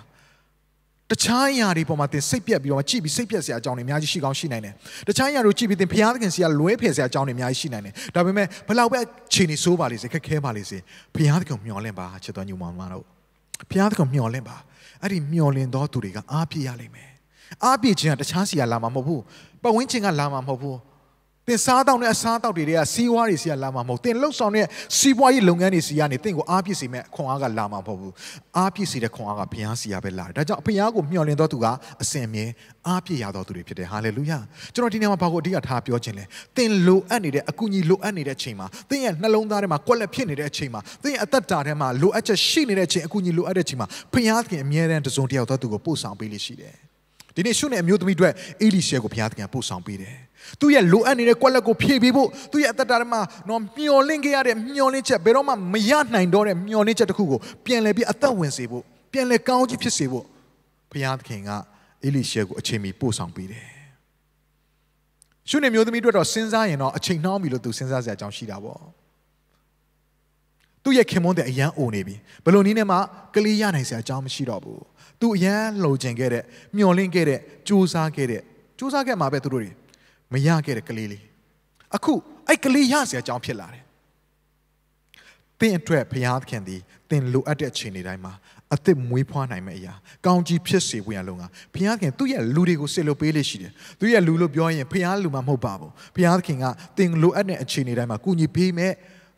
တခြားအရာတွေပေါ်မှာသင်စိတ်ပြက်ပြီးတော့ကြည့်ပြီးစိတ်ပြက်စရာအကြောင်းတွေအများကြီးရှိကောင်းရှိနိုင်တယ်။တခြားအရာတွေကြည့်ပြီးသင်ဘုရားသခင်စီကလွဲဖယ်စရာအကြောင်းတွေအများကြီးရှိနိုင်တယ်။ဒါပေမဲ့ဘလောက်ပဲခြေနေဆိုးပါလိမ့်စေခက်ခဲပါလိမ့်စေဘုရားသခင်မျှော်လင့်ပါချစ်တော်ညီမတို့။ဘုရားသခင်မျှော်လင့်ပါ။အဲ့ဒီမျောလင်သောသူတွေကအားပြည့်ရလိမ့်မယ်အားပြည့်ခြင်းကတခြားစီကလာမှာမဟုတ်ဘူးပတ်ဝန်းကျင်ကလာမှာမဟုတ်ဘူးသင်စားတောက်တဲ့အစားတောက်တွေတွေကစီးပွားတွေစီကလာမှာမဟုတ်သင်လှုပ်ဆောင်တဲ့စီးပွားရေးလုပ်ငန်းတွေစီကနေသင်ကိုအားပြည့်စေမဲ့ခွန်အားကလာမှာမဟုတ်ဘူးအားပြည့်စေတဲ့ခွန်အားကဘုရားစီကပဲလာတယ်ဒါကြောင့်ဘုရားကိုမျှော်လင့်တော်သူကအစဉ်အမြဲအားပြည့်ရတော်သူတွေဖြစ်တယ်ဟာလေလုယာကျွန်တော်ဒီနေ့မှာဘာကိုအဓိကထားပြောခြင်းလဲသင်လိုအပ်နေတဲ့အကူအညီလိုအပ်နေတဲ့အချိန်မှာသင်ရဲ့နှလုံးသားထဲမှာကွက်လက်ဖြစ်နေတဲ့အချိန်မှာသင်ရဲ့အသက်တာထဲမှာလိုအပ်ချက်ရှိနေတဲ့အချိန်အကူအညီလိုအပ်တဲ့အချိန်မှာဘုရားသခင်အမြဲတမ်းတစုံတယောက်တော်သူကိုပို့ဆောင်ပေးလိမ့်ရှိတယ်ဒီနေ့ရှုနဲ့အမျိုးသမီးအတွက်အေလိရှဲကိုဘုရားသခင်ပို့ဆောင်ပေးတယ်သူ့ရဲ့လိုအပ်နေတဲ့ကွက်လက်ကိုဖြည့်ပေးဖို့သူ့ရဲ့အသက်တာမှာတော့မျောလင့်ခဲ့ရတဲ့မျောလင့်ချက်ဘယ်တော့မှမရနိုင်တော့တဲ့မျောလင့်ချက်တစ်ခုကိုပြန်လည်ပြီးအသက်ဝင်စေဖို့ပြန်လည်ကောင်းကြီးဖြစ်စေဖို့ဘုရားသခင်ကအေလိရှေကိုအချိန်မီပို့ဆောင်ပေးတယ်။ရှုနေမျိုးသမီးတို့တော့စဉ်းစားရင်တော့အချိန်နှောင်းပြီလို့သူစဉ်းစားစရာအကြောင်းရှိတာပေါ့။သူ့ရဲ့ခင်မွန်းတဲ့အရန်အိုနေပြီ။ဘလို့နည်းနဲ့မှကလေးရနိုင်စရာအကြောင်းမရှိတော့ဘူး။သူအရန်လှုံ့ကျင်ခဲ့တဲ့မျောလင့်ခဲ့တဲ့စူးစားခဲ့တဲ့စူးစားခဲ့မှာပဲသူတို့တွေမရခဲ့တဲ့ကလေးလေးအခုအဲ့ကလေးရစရာအကြောင်းဖြစ်လာတယ်သင်အတွက်ဘုရားသခင်သည်သင်လိုအပ်တဲ့အချိန်တွေတိုင်းမှာအသက်မွေးဖွားနိုင်မယ့်အရာကောင်းကြီးဖြစ်စေဖို့ရလုံကဘုရားသခင်သူ့ရဲ့လူတွေကိုဆစ်လို့ပေးလေရှိတယ်သူ့ရဲ့လူလို့ပြောရင်ဘုရားလူမှမဟုတ်ပါဘူးဘုရားသခင်ကသင်လိုအပ်တဲ့အချိန်တွေတိုင်းမှာကူညီပေးမယ်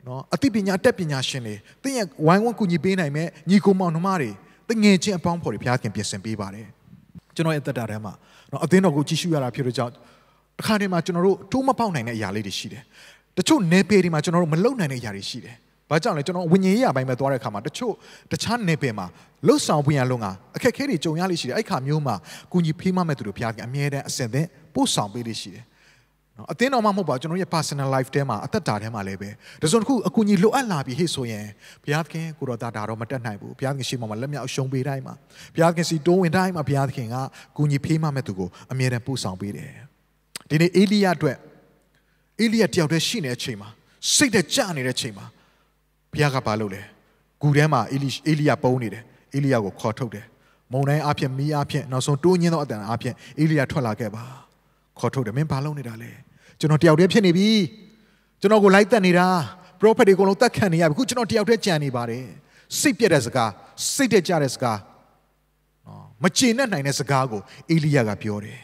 နော်အသိပညာတက်ပညာရှင်တွေသင်ရဲ့ဝိုင်းဝန်းကူညီပေးနိုင်မယ့်ညီကိုမောင်နှမတွေတငယ်ချင်းအပေါင်းဖော်တွေဘုရားသခင်ပြင်ဆင်ပေးပါတယ်ကျွန်တော်ရဲ့တက်တာထဲမှာနော်အသင်းတော်ကိုကြည့်ရှုရတာဖြစ်လို့ကြောင့်တခါတည်းမှာကျွန်တော်တို့တိုးမပေါက်နိုင်တဲ့အရာလေးတွေရှိတယ်တချို့နယ်ပယ်တွေမှာကျွန်တော်တို့မလုံနိုင်တဲ့အရာတွေရှိတယ်ဘာကြောင့်လဲကျွန်တော်ဝิญဉ်ရေးအပိုင်းပဲသွားတဲ့အခါမှာတချို့တခြားနယ်ပယ်မှာလှုပ်ဆောင်ပွင့်ရလုံးကအခက်အခဲတွေကြုံရလိမ့်ရှိတယ်အဲ့ခါမျိုးမှာကုညီဖေးမမဲ့သူတို့ဘုရားကအမြဲတမ်းအစဉ်သင့်ပို့ဆောင်ပေးလိမ့်ရှိတယ်နော်အတင်းတော်မှမဟုတ်ပါကျွန်တော်ရဲ့ personal life ထဲမှာအသက်တာထဲမှာလည်းပဲဒါဆိုတခုအကူအညီလိုအပ်လာပြီဟေ့ဆိုရင်ဘုရားသခင်ကိုတော်တာဒါတော့မတက်နိုင်ဘူးဘုရားသခင်ရှေ့မှာလက်မြောက်ရှုံးပေးတိုင်းမှာဘုရားသခင်စီတိုးဝင်တိုင်းမှာဘုရားသခင်ကကူညီဖေးမမဲ့သူကိုအမြဲတမ်းပို့ဆောင်ပေးတယ်ဒီနေ့အေလိယအတွက်အေလိယတယောက်တည်းရှိနေတဲ့အချိန်မှာစိတ်နဲ့ကြနေတဲ့အချိန်မှာဘုရားကဘာလုပ်လဲဂူထဲမှာအေလိအေလိယပုံနေတယ်အေလိယကိုခေါ်ထုတ်တယ်မုန်တိုင်းအဖျင်မီးအဖျင်နောက်ဆုံးတိုးညင်းသောအတန်အဖျင်အေလိယထွက်လာခဲ့ပါခေါ်ထုတ်တယ်မင်းဘာလုပ်နေတာလဲကျွန်တော်တယောက်တည်းဖြစ်နေပြီကျွန်တော်ကိုလိုက်တက်နေတာ prophet တွေအကုန်လုံးတတ်ခံနေရပြီခုကျွန်တော်တယောက်တည်းကြံနေပါတယ်စိတ်ပြက်တဲ့စကားစိတ်တက်ကြတဲ့စကားနော်မကျေနပ်နိုင်တဲ့စကားကိုအေလိယကပြောတယ်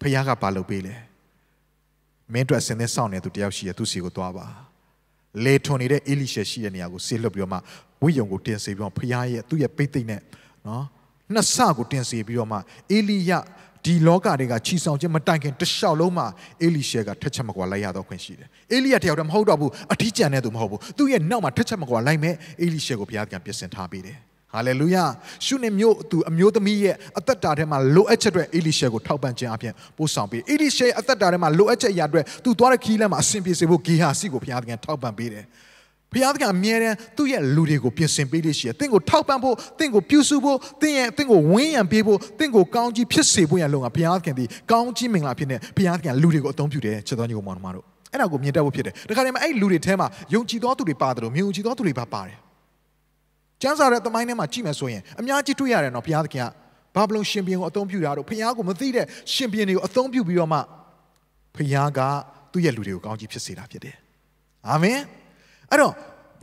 ဖခင်ကပါလုပ်ပေးလေမင်းအတွက်ဆင်းသက်ဆောင်နေသူတယောက်ရှိရသူစီကိုသွားပါလေထွန်နေတဲ့အေလိရှေရှိတဲ့နေရာကိုဆေးလွတ်ပြီးတော့မှဝိယုံကိုတင်စေပြီးတော့ဖခင်ရဲ့သူ့ရဲ့ပိတ်သိမ့်နဲ့နော်နှစ်ဆကိုတင်စေပြီးတော့မှအေလိယဒီလောကတွေကချီဆောင်ခြင်းမတိုင်ခင်တစ်လျှောက်လုံးမှာအေလိရှေကထက်ချက်မကွာလိုက်ရတော့ခွင့်ရှိတယ်။အေလိယတယောက်တည်းမဟုတ်တော့ဘူးအထီးကျန်တဲ့သူမဟုတ်ဘူး။သူ့ရဲ့နောက်မှာထက်ချက်မကွာလိုက်မဲ့အေလိရှေကိုဘုရားကပြင်ဆင်ထားပေးတယ်။ဟာလေလုယာရှုနေမျိုးသူအမျိုးသမီးရဲ့အသက်တာထဲမှာလိုအပ်ချက်တွေအေလိရှဲကိုထောက်ပံ့ခြင်းအပြင်ပို့ဆောင်ပေးအေလိရှဲအသက်တာထဲမှာလိုအပ်ချက်အရာတွေသူသွားတဲ့ခီးလမ်းမှာအဆင်ပြေစေဖို့ဂေဟာစီကိုဘုရားသခင်ထောက်ပံ့ပေးတယ်ဘုရားသခင်အမြဲတမ်းသူ့ရဲ့လူတွေကိုပြင်ဆင်ပေးလို့ရှိရယ်တင့်ကိုထောက်ပံ့ဖို့တင့်ကိုပြုစုဖို့တင့်ရဲ့တင့်ကိုဝန်းရံပေးဖို့တင့်ကိုကောင်းကြီးဖြစ်စေဖို့ရလုံကဘုရားသခင်ဒီကောင်းကြီးမင်္ဂလာဖြစ်နေဘုရားသခင်လူတွေကိုအသုံးပြုတယ်ချစ်တော်ညီကောင်မတို့အဲ့ဒါကိုမြင်တတ်ဖို့ဖြစ်တယ်ဒါခါတည်းမှာအဲ့လူတွေထဲမှာယုံကြည်သောသူတွေပါတယ်လို့မြင်ကြည်သောသူတွေပါပါတယ်။ကျမ်းစာရဲ့သမိုင်းထဲမှာကြည့်မယ်ဆိုရင်အများကြီးတွေ့ရတယ်နော်ဘုရားသခင်ကဘာဘလုံရှင်ပြန်ကိုအသုံးပြုတာတို့ဘုရားကိုမသိတဲ့ရှင်ပြန်တွေကိုအသုံးပြုပြီးတော့မှဘုရားကသူ့ရဲ့လူတွေကိုကောင်းကြီးဖြစ်စေတာဖြစ်တယ်။အာမင်။အဲ့တော့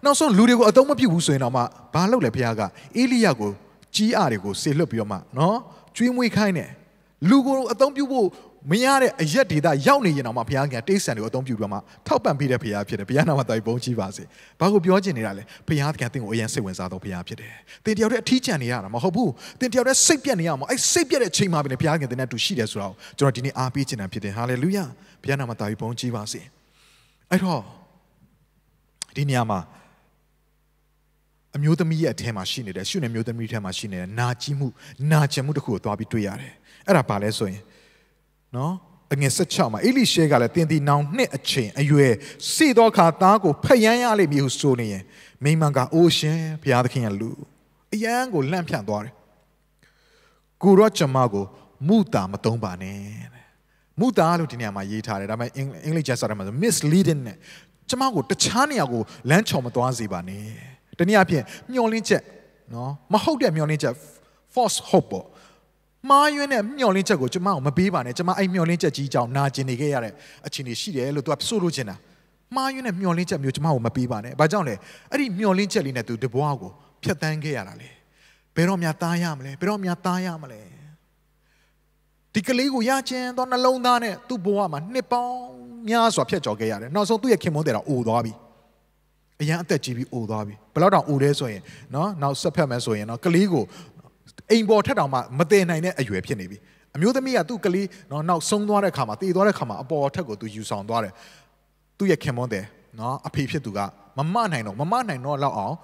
နောက်ဆုံးလူတွေကိုအသုံးမပြုဘူးဆိုရင်တော့မှဘာလုပ်လဲဘုရားကအေလိယကိုကြီးအားတွေကိုဆေလွတ်ပြီးတော့မှနော်ကျွေးမွေးခိုင်းတယ်။လူကိုအသုံးပြုဖို့မရတဲ့အရက်ဒေတာရောက်နေရင်တော့မှဘုရားကတိတ်ဆန်တွေကိုအသုံးပြုပြီးမှထောက်ပံ့ပေးတဲ့ဘုရားဖြစ်တယ်ဘုရားနာမှာတိုင်ပုံကြီးပါစေ။ဘာကိုပြောချင်နေတာလဲ။ဘုရားသခင်တင့်ကိုအရင်စိတ်ဝင်စားသောဘုရားဖြစ်တယ်။တင်တယောက်တည်းအထီးကျန်နေရတာမဟုတ်ဘူး။တင်တယောက်တည်းစိတ်ပြက်နေရမှာအဲစိတ်ပြက်တဲ့ချိန်မှာပဲဘုရားကတင်တဲ့အတူရှိတယ်ဆိုတော့ကျွန်တော်ဒီနေ့အားပေးချင်တာဖြစ်တယ်။ဟာလေလုယ။ဘုရားနာမှာတိုင်ပုံကြီးပါစေ။အဲ့တော့ဒီနေရာမှာအမျိုးသမီးရဲ့အထဲမှာရှိနေတယ်။ရှုနေမျိုးသမီးထဲမှာရှိနေတယ်။နာကြီးမှုနာကျင်မှုတစ်ခုကိုသွားပြီးတွေ့ရတယ်။အဲ့ဒါပါလဲဆိုရင်နော်အငယ်16မှာအေလိရှဲကလည်းတင်တီနောင်နှစ်အချိန်အရွယ်စေသောအခါသားကိုဖျက်ရမ်းရလိမ့်မည်ဟုဆိုနေရင်မိမန်ကအိုးရှင်ဘုရားသခင်ရဲ့လူအယံကိုလန့်ဖြန့်သွားတယ်ကိုရော့ကျမကိုမူတာမသုံးပါနဲ့တဲ့မူတာလို့ဒီနေရာမှာရေးထားတယ်ဒါပေမဲ့အင်္ဂလိပ်ကျမ်းစာထဲမှာဆို misleading နဲ့ကျမကိုတခြားနေရာကိုလမ်းချော်မသွားစေပါနဲ့တနည်းအားဖြင့်မျောလင်းချက်နော်မဟုတ်တဲ့မျောလင်းချက် false hope ပေါ့မှားယွင်းတဲ့မျောလင်းချက်ကိုကျမအောင်မပေးပါနဲ့ကျမအဲ့မျောလင်းချက်ကြီးကြောင့်နာကျင်နေခဲ့ရတဲ့အခြေအနေရှိတယ်လို့သူကဆိုလိုချင်တာမှားယွင်းတဲ့မျောလင်းချက်မျိုးကျမကိုမပေးပါနဲ့ဘာကြောင့်လဲအဲ့ဒီမျောလင်းချက်လေးနဲ့သူတဘွားကိုဖျက်ဆီးခဲ့ရတာလေဘယ်တော့မှသားရမလဲဘယ်တော့မှသားရမလဲဒီကလေးကိုရချင်သောနှလုံးသားနဲ့သူ့ဘဝမှာနှစ်ပေါင်းများစွာဖြတ်ကျော်ခဲ့ရတယ်နောက်ဆုံးသူ့ရဲ့ခင်မွန်းတဲ့တော့အိုသွားပြီအရန်အသက်ကြီးပြီးအိုသွားပြီဘယ်တော့တောင်အိုလဲဆိုရင်နော်နောက်ဆက်ဖက်မယ်ဆိုရင်နော်ကလေးကိုအိမ်ပေါ်ထက်တောင်မှမတည်နိုင်တဲ့အရွယ်ဖြစ်နေပြီအမျိုးသမီးကသူ့ကလေးနော်နောက်ဆုံးသွားတဲ့ခါမှာတည်သွားတဲ့ခါမှာအပေါ်ထက်ကိုသူယူဆောင်သွားတယ်သူ့ရဲ့ခင်မွန်းတယ်နော်အဖေဖြစ်သူကမမနိုင်တော့မမနိုင်တော့လောက်အောင်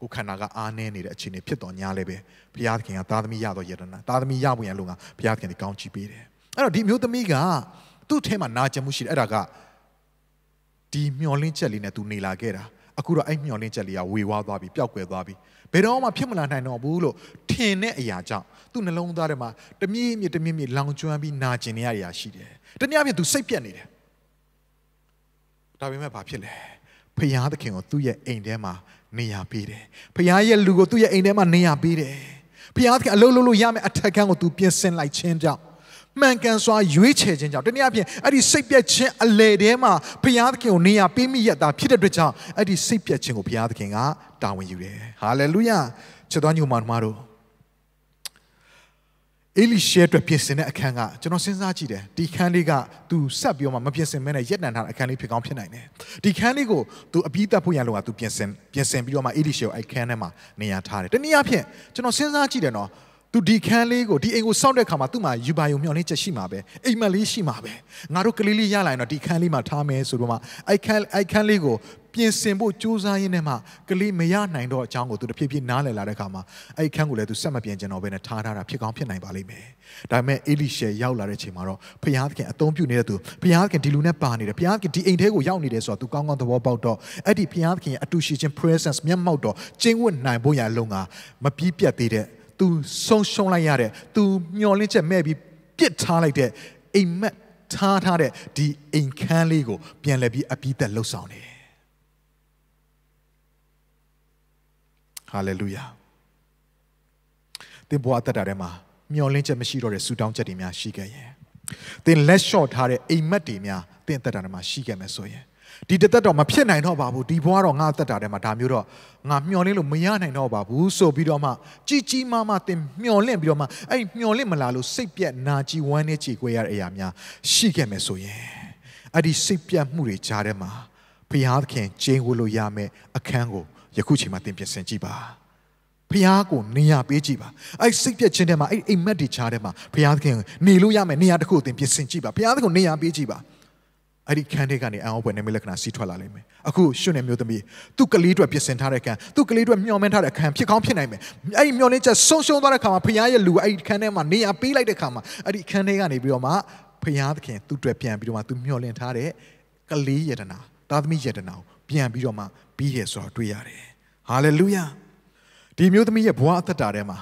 ကိုခန္ဓာကအားနည်းနေတဲ့အခြေအနေဖြစ်တော်ညာလဲပဲဘုရားသခင်ကသားသမီးရတော့ယတနာသားသမီးရဖို့ရန်လုံကဘုရားသခင်ကကောင်းချီးပေးတယ်အဲ့တော့ဒီမျိုးသမီးကသူ့ထဲမှာနာကျင်မှုရှိတယ်အဲ့ဒါကဒီမျောလင်းချက်လေးနဲ့သူနေလာခဲ့တာအခုတော့အဲ့မျောလင်းချက်လေးကဝေဝါးသွားပြီပျောက်ကွယ်သွားပြီဘယ်တော့မှဖြစ်မလာနိုင်တော့ဘူးလို့ထင်တဲ့အရာကြောင့်သူ့နှလုံးသားထဲမှာတမြင့်မြင့်တမြင့်မြင့်လောင်ကျွမ်းပြီးနာကျင်နေရတာရှိတယ်။တနည်းအားဖြင့်သူစိတ်ပြက်နေတယ်။ဒါပေမဲ့ဘာဖြစ်လဲ။ဖခင်သခင်ကိုသူ့ရဲ့အိမ်ထဲမှာနေရာပေးတယ်။ဖခင်ရဲ့လူကိုသူ့ရဲ့အိမ်ထဲမှာနေရာပေးတယ်။ဖခင်သခင်အလုပ်လုပ်လို့ရမယ့်အထက်ခန်းကိုသူပြင်ဆင်လိုက်ခြင်းကြောင့်မှန်ကန်စွာရွေးချယ်ခြင်းကြောင့်တနည်းအားဖြင့်အဲ့ဒီစိတ်ပြက်ခြင်းအလေထဲမှာဘုရားသခင်ကိုနေရာပေးမိရတာဖြစ်တဲ့အတွက်ကြောင့်အဲ့ဒီစိတ်ပြက်ခြင်းကိုဘုရားသခင်ကတာဝန်ယူတယ်ဟာလေလုယချစ်တော်ညီမတို့အေလိရှဲအတွက်ပြင်ဆင်တဲ့အခန်းကကျွန်တော်စဉ်းစားကြည့်တယ်ဒီခန်းလေးကသူဆက်ပြီးမှမပြင်ဆင်မဲနဲ့ရက်တန်ထားတဲ့အခန်းလေးဖြစ်ကောင်းဖြစ်နိုင်တယ်ဒီခန်းလေးကိုသူအပြီးတက်ဖို့ရလို့ကသူပြင်ဆင်ပြင်ဆင်ပြီးတော့မှအေလိရှဲကိုအဲ့ခန်းထဲမှာနေရာထားတယ်တနည်းအားဖြင့်ကျွန်တော်စဉ်းစားကြည့်တယ်နော်သူဒီခန်းလေးကိုဒီအိမ်ကိုစောင့်တဲ့ခါမှာသူ့မှာယူပါယုံမျှော်လင့်ချက်ရှိမှာပဲအိမ်မက်လေးရှိမှာပဲငါတို့ကလေးလေးရလာရင်တော့ဒီခန်းလေးမှာထားမယ်ဆိုတော့မှအဲ့ခန်းအဲ့ခန်းလေးကိုပြင်ဆင်ဖို့ကြိုးစားရင်းနဲ့မှကလေးမရနိုင်တော့အကြောင်းကိုသူတစ်ဖြည်းဖြည်းနားလည်လာတဲ့ခါမှာအဲ့ခန်းကိုလည်းသူဆက်မပြင်ကျင်တော့ဘဲနဲ့ထားထားတာဖြစ်ကောင်းဖြစ်နိုင်ပါလိမ့်မယ်ဒါပေမဲ့အေလိရှေရောက်လာတဲ့အချိန်မှာတော့ဖျားသခင်အသုံးပြုနေတဲ့သူဖျားသခင်ဒီလူနဲ့ပါနေတယ်ဖျားသခင်ဒီအိမ်ထဲကိုရောက်နေတယ်ဆိုတော့သူကောင်းကောင်းသဘောပေါက်တော့အဲ့ဒီဖျားသခင်ရဲ့အတူရှိခြင်း presence မျက်မှောက်တော့ကျင့်ဝတ်နိုင်ဖို့ရလုံကမပြီးပြတ်သေးတဲ့သူဆုံးရှုံးလိုက်ရတဲ့သူမျောလင့်ချက်မဲ့ပြီးပြစ်ထားလိုက်တဲ့အိမ်မက်ထားထားတဲ့ဒီအိမ်ခန်းလေးကို ပြန်လည်ပြီးအပိသက်လှုပ်ဆောင်တယ်ဟာလေလုယာသင်ဘဝတက်တာထဲမှာမျောလင့်ချက်မရှိတော့တဲ့ဆူတောင်းချက်တွေများရှိခဲ့ရင်သင်လက်လျှော့ထားတဲ့အိမ်မက်တွေများသင်တက်တာထဲမှာရှိခဲ့မယ်ဆိုရင်ဒီတသက်တော့မဖြစ်နိုင်တော့ပါဘူးဒီဘဝတော့ငါသက်တာထဲမှာဒါမျိုးတော့ငါမျောလင့်လို့မရနိုင်တော့ပါဘူးဆိုပြီးတော့မှကြီးကြီးမားမားတင်မျောလင့်ပြီးတော့မှအဲ့မျောလင့်မလာလို့စိတ်ပြက်နာကြီးဝမ်းနဲ့ကြေကွဲရတဲ့အရာများရှိခဲ့မယ်ဆိုရင်အဲ့ဒီစိတ်ပြက်မှုတွေကြားထဲမှာဘုရားသခင်ကျင်းဝလို့ရမယ်အခန်းကိုယခုချိန်မှာသင်ပြင်ဆင်ကြည့်ပါဖះကိုနေရပေးကြည့်ပါအဲ့စိတ်ပြက်ခြင်းထဲမှာအဲ့အိမ်မက်တွေချားထဲမှာဖះသခင်နေလို့ရမယ်နေရာတစ်ခုအသင်ပြင်ဆင်ကြည့်ပါဖះသခင်နေရာပေးကြည့်ပါအဲ့ဒီခန်းထဲကနေအံ့ဩဖွယ်နာမည်လက္ခဏာစီးထွက်လာလိမ့်မယ်အခုရှင်နေမျိုးသမီးသူ့ကလေးအတွက်ပြင်ဆင်ထားတဲ့ခန်းသူ့ကလေးအတွက်မျှော်မှန်းထားတဲ့ခန်းဖြစ်ကောင်းဖြစ်နိုင်မယ်အဲ့ဒီမျှော်လင့်ချက်ဆုံးရှုံးသွားတဲ့ခါမှာဖခင်ရဲ့လူအဲ့ဒီခန်းထဲမှာနေရာပေးလိုက်တဲ့ခါမှာအဲ့ဒီခန်းထဲကနေပြီးတော့မှဖခင်သခင်သူ့အတွက်ပြန်ပြီးတော့မှသူမျှော်လင့်ထားတဲ့ကလေးယတနာ သားသမီးယတနာကိုပြန်ပြီးတော့မှပြီးရဲဆိုတော့တွေ့ရတယ်ဟာလေလုယာဒီမျိုးသမီးရဲ့ဘဝအသက်တာထဲမှာ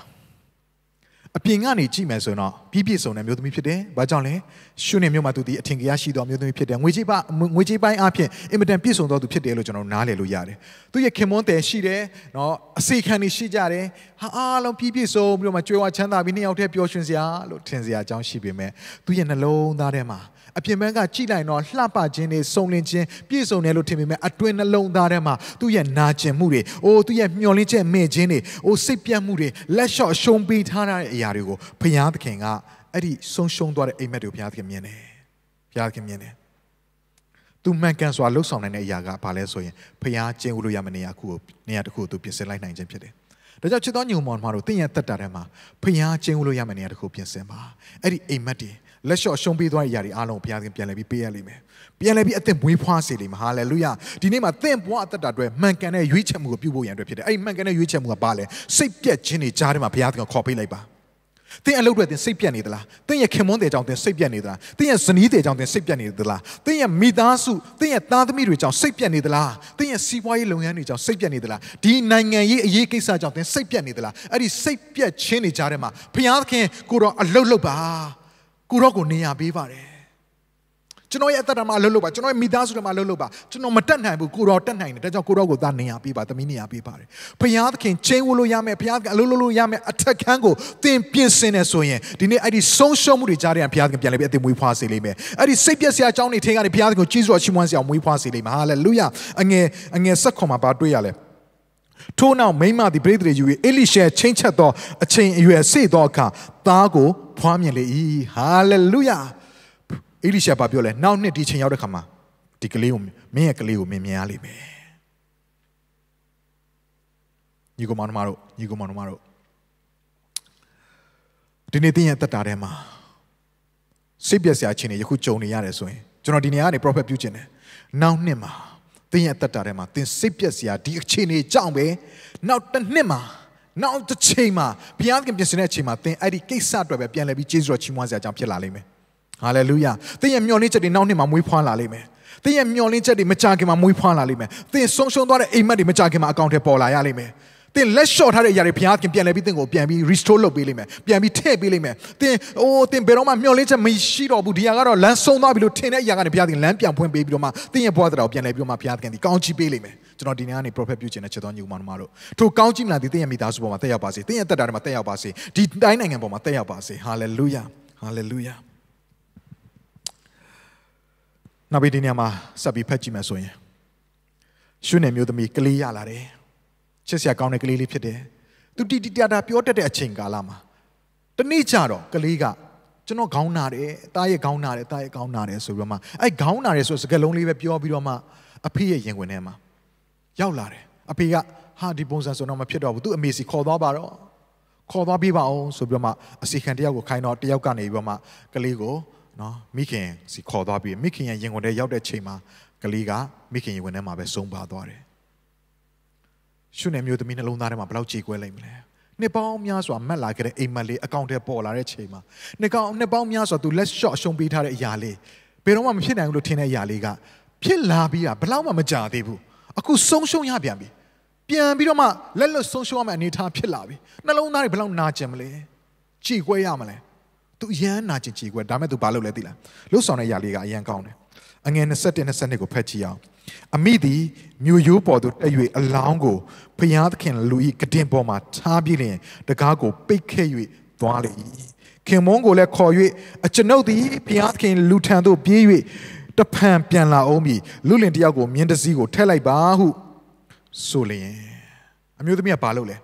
အပြင်ကနေကြည့်မယ်ဆိုရင်တော့ပြီးပြည့်စုံတဲ့မျိုးသမီးဖြစ်တယ်။ဘာကြောင့်လဲ။ရှင်နေမျိုးမှာသူဒီအထင်ကြီးရှိသောမျိုးသမီးဖြစ်တယ်။ငွေကြေးပငွေကြေးပိုင်းအပြင်အင်မတန်ပြည့်စုံသောသူဖြစ်တယ်လို့ကျွန်တော်နားလည်လို့ရတယ်။သူရဲ့ခင်မွန်းတယ်ရှိတယ်။နော်အစီခံနေရှိကြတယ်။ဟာအားလုံးပြီးပြည့်စုံပြီးတော့မှကြွယ်ဝချမ်းသာပြီးနှစ်ယောက်တည်းပျော်ရွှင်စရာလို့ထင်စရာအကြောင်းရှိပေမဲ့သူရဲ့နှလုံးသားထဲမှာအပြင်ဘက်ကကြည့်လိုက်တော့လှပခြင်းတွေစုံလင်ခြင်းပြည့်စုံတယ်လို့ထင်ပေမဲ့အတွင်းနှလုံးသားထဲမှာသူ့ရဲ့နာကျင်မှုတွေ၊အိုးသူ့ရဲ့မျှော်လင့်ချက်မဲ့ခြင်းတွေ၊အိုးစိတ်ပြတ်မှုတွေလက်လျှော့ရှုံးပေးထားတဲ့အရာရာတွေကိုဘုရားသခင်ကအဲ့ဒီဆုံးရှုံးသွားတဲ့အိမ်မက်တွေကိုဘုရားသခင်မြင်တယ်။ဘုရားသခင်မြင်တယ်။သူမှန်ကန်စွာလှုပ်ဆောင်နိုင်တဲ့အရာကဘာလဲဆိုရင်ဘုရားကျင့်ဝတ်လို့ရမယ့်နေရာခုကိုနေရာတစ်ခုကိုသူပြင်ဆင်လိုက်နိုင်ခြင်းဖြစ်တယ်။ဒါကြောင့်ချစ်တော်ညီမောင်တို့မှာတို့တင့်ရတက်တာထဲမှာဘုရားကျင့်ဝတ်လို့ရမယ့်နေရာတစ်ခုပြင်ဆင်ပါ။အဲ့ဒီအိမ်မက်တွေလက်လျှော့ရှုံးပေးသွားတဲ့အရာတွေအားလုံးဘုရားသခင်ပြန်လည်ပြီးပေးရလိမ့်မယ်။ပြန်လည်ပြီးအသက်မွေးဖွားစေလိမ့်မယ်။ဟာလေလုယ။ဒီနေ့မှာသင်ဘဝအသက်တာအတွက်မှန်ကန်တဲ့ရွေးချယ်မှုကိုပြုဖို့ရန်အတွက်ဖြစ်တယ်။အဲ့ဒီမှန်ကန်တဲ့ရွေးချယ်မှုကဘာလဲ။စိတ်ပြက်ခြင်းတွေကြားထဲမှာဘုရားသခင်ခေါ်ပေးလိုက်ပါ။သင်အလုပ်တွေသင်စိတ်ပြတ်နေသလားသင်ရဲ့ခင်မွန်းတွေကြောင့်သင်စိတ်ပြတ်နေသလားသင်ရဲ့ဇနီးတွေကြောင့်သင်စိတ်ပြတ်နေသလားသင်ရဲ့မိသားစုသင်ရဲ့သားသမီးတွေကြောင့်စိတ်ပြတ်နေသလားသင်ရဲ့စီးပွားရေးလုပ်ငန်းတွေကြောင့်စိတ်ပြတ်နေသလားဒီနိုင်ငံရေးအရေးကိစ္စကြောင့်သင်စိတ်ပြတ်နေသလားအဲ့ဒီစိတ်ပြတ်ခြင်းတွေကြားထဲမှာဘုရားသခင်ကိုတော့အလုပ်လုပ်ပါကိုတော့ကိုနေရာပေးပါတယ်ကျွန်တော်ရဲ့အသက်တာမှာအလုပ်လုပ်ပါကျွန်တော်ရဲ့မိသားစုတွေမှာအလုပ်လုပ်ပါကျွန်တော်မတက်နိုင်ဘူးကိုတော်တက်နိုင်တယ်ဒါကြောင့်ကိုတော်ကိုသားနေရပေးပါသမီးနေရပေးပါတယ်ဘုရားသခင်ချိန်ဝလို့ရမယ်ဘုရားသခင်အလုပ်လုပ်လို့ရမယ်အထက်ခန်းကိုသင်ပြင်ဆင်နေဆိုရင်ဒီနေ့အဲ့ဒီဆုံးရှုံးမှုတွေကြားတဲ့ဘုရားသခင်ပြန်လဲပြီးအသင်မွေးဖွားစေလိမ့်မယ်အဲ့ဒီစိတ်ပျက်စရာအကြောင်းတွေထင်ကနေဘုရားသခင်ကိုကြီးစွာချီးမွမ်းစရာမွေးဖွားစေလိမ့်မယ်ဟာလေလုယအငယ်အငယ်ဆက်ခွန်မှာဘာတွေ့ရလဲထို့နောက်မိမသည်ပရိသေယူ၍အေလိရှဲချင်းချက်သောအချိန်အရွယ်စေသောအခါသားကိုဖွားမြင်လေ၏ဟာလေလုယာအေလိရှာဘာပြောလဲနောက်နှစ်ဒီချိန်ရောက်တဲ့ခါမှာဒီကလေးကိုမင်းရဲ့ကလေးကိုမင်းမြင်ရလိမ့်မယ်ညီကောင်မတို့ညီကောင်မတို့ဒီနေ့တင်းရဲ့တက်တာထဲမှာစိတ်ပျက်စရာအခြေအနေယခုကြုံနေရတယ်ဆိုရင်ကျွန်တော်ဒီနေရာကနေ prophet ပြုခြင်းတယ်နောက်နှစ်မှာတင်းရဲ့တက်တာထဲမှာတင်းစိတ်ပျက်စရာဒီအခြေအနေကြောင့်ပဲနောက်တစ်နှစ်မှာနောက်တစ်ချိန်မှာဘုရားသခင်ပြင်ဆင်တဲ့အချိန်မှာတင်းအဲ့ဒီကိစ္စအတွက်ပဲပြန်လည်ပြီးကျေးဇူးတော်ချီးမွမ်းစရာအကြောင်းဖြစ်လာလိမ့်မယ်ဟာလေလုယာသင်ရဲ့မျှော်လင့်ချက်တွေနောက်နှစ်မှာမွေးဖွားလာလိမ့်မယ်သင်ရဲ့မျှော်လင့်ချက်တွေမကြခင်မှာမွေးဖွားလာလိမ့်မယ်သင်ဆုံးရှုံးသွားတဲ့အိမ်မက်တွေမကြခင်မှာအကောင့်ထဲပေါ်လာရလိမ့်မယ်သင်လက်လျှော့ထားတဲ့အရာတွေဘုရားခင်ပြန်လဲပြီးသင်ကိုပြန်ပြီး restore လုပ်ပေးလိမ့်မယ်ပြန်ပြီးထည့်ပေးလိမ့်မယ်သင်အိုးသင်ဘယ်တော့မှမျှော်လင့်ချက်မရှိတော့ဘူးဒီဟာကတော့လမ်းဆုံးသွားပြီလို့ထင်တဲ့အရာကနေဘုရားခင်လမ်းပြန်ဖွင့်ပေးပြီးတော့မှသင်ရဲ့ဘဝတရားကိုပြန်လဲပြီးတော့မှဘုရားခင်ဒီကောင်းချီးပေးလိမ့်မယ်ကျွန်တော်ဒီနေ့ကနေ prophet ပြုခြင်းနဲ့ချက်တော်ညီဦးမောင်တို့မတို့ထိုကောင်းချီးမလားဒီသင်ရဲ့မိသားစုပေါ်မှာတက်ရောက်ပါစေသင်ရဲ့တက်တာတွေမှာတက်ရောက်ပါစေဒီတိုင်းနိုင်ငံပေါ်မှာတက်ရောက်ပါစေ hallelujah hallelujah နောက်ပြီးဒီနေရာမှာဆက်ပြီးဖတ်ကြည့်မယ်ဆိုရင်ရှုနေမျိုးသမီးကလေးရလာတယ်ချစ်စရာကောင်းတဲ့ကလေးလေးဖြစ်တယ်သူတီတီတာတာပြောတတ်တဲ့အချိန်ကာလမှာတနေ့ကျတော့ကလေးကကျွန်တော်ခေါင်းနာတယ်တားရဲ့ခေါင်းနာတယ်တားရဲ့ခေါင်းနာတယ်ဆိုပြီးတော့မှအဲ့ခေါင်းနာတယ်ဆိုစကားလုံးလေးပဲပြောပြီးတော့မှအဖေရဲ့ရင်ဝင်ထဲမှာရောက်လာတယ်အဖေကဟာဒီပုံစံဆိုတော့မဖြစ်တော့ဘူးသူအမေစီခေါ်သွားပါတော့ခေါ်သွားပြီးပါအောင်ဆိုပြီးတော့မှအစီခံတယောက်ကိုခိုင်းတော့တယောက်ကနေပြီးတော့မှကလေးကိုနော်မိခင်စီခေါ်သွားပြီးမိခင်ရဲ့ရင်ခွင်ထဲရောက်တဲ့ချိန်မှာကလေးကမိခင်ရင်ခွင်ထဲမှာပဲဆုံးပါသွားတယ်ရှုနယ်မျိုးသမီးနှလုံးသားထဲမှာဘယ်လောက်ကြေကွဲလိုက်မလဲနှစ်ပေါင်းများစွာမက်လာခဲ့တဲ့အိမ်မက်လေးအကောင့်ထဲပေါ်လာတဲ့ချိန်မှာနှစ်ကောင်နှစ်ပေါင်းများစွာသူလက်လျှော့အရှုံးပေးထားတဲ့အရာလေးဘယ်တော့မှမဖြစ်နိုင်ဘူးလို့ထင်တဲ့အရာလေးကဖြစ်လာပြီးတာဘယ်လောက်မှမကြသေးဘူးအခုဆုံးရှုံးရပြန်ပြီပြန်ပြီးတော့မှလက်လွတ်ဆုံးရှုံးရမယ့်အနေအထားဖြစ်လာပြီနှလုံးသားတွေဘယ်လောက်နာကျင်မလဲကြေကွဲရမလဲသူအရန်နာကျင်ချီကွယ်ဒါမဲ့သူဘာလုပ်လဲသိလားလှုပ်ဆောင်တဲ့အရာလေးကအရန်ကောင်းတယ်အငယ်21 22ကိုဖတ်ကြည့်အောင်အမိသည်မြို့ရိုးပေါ်သို့တက်၍အလောင်းကိုဖျားသခင်လူ၏ကဒင်ပေါ်မှာထားပြီးလျင်တကားကိုပိတ်ခဲ့၍သွားလေ၏ခင်မုန်းကိုလည်းခေါ်၍အကျွန်ုပ်သည်ဖျားသခင်လူထံသို့ပြေး၍တဖန်ပြန်လာအောင်ပြီလူလင်တယောက်ကိုမြင်းတစည်းကိုထက်လိုက်ပါဟုဆိုလျင်အမျိုးသမီးကဘာလုပ်လဲ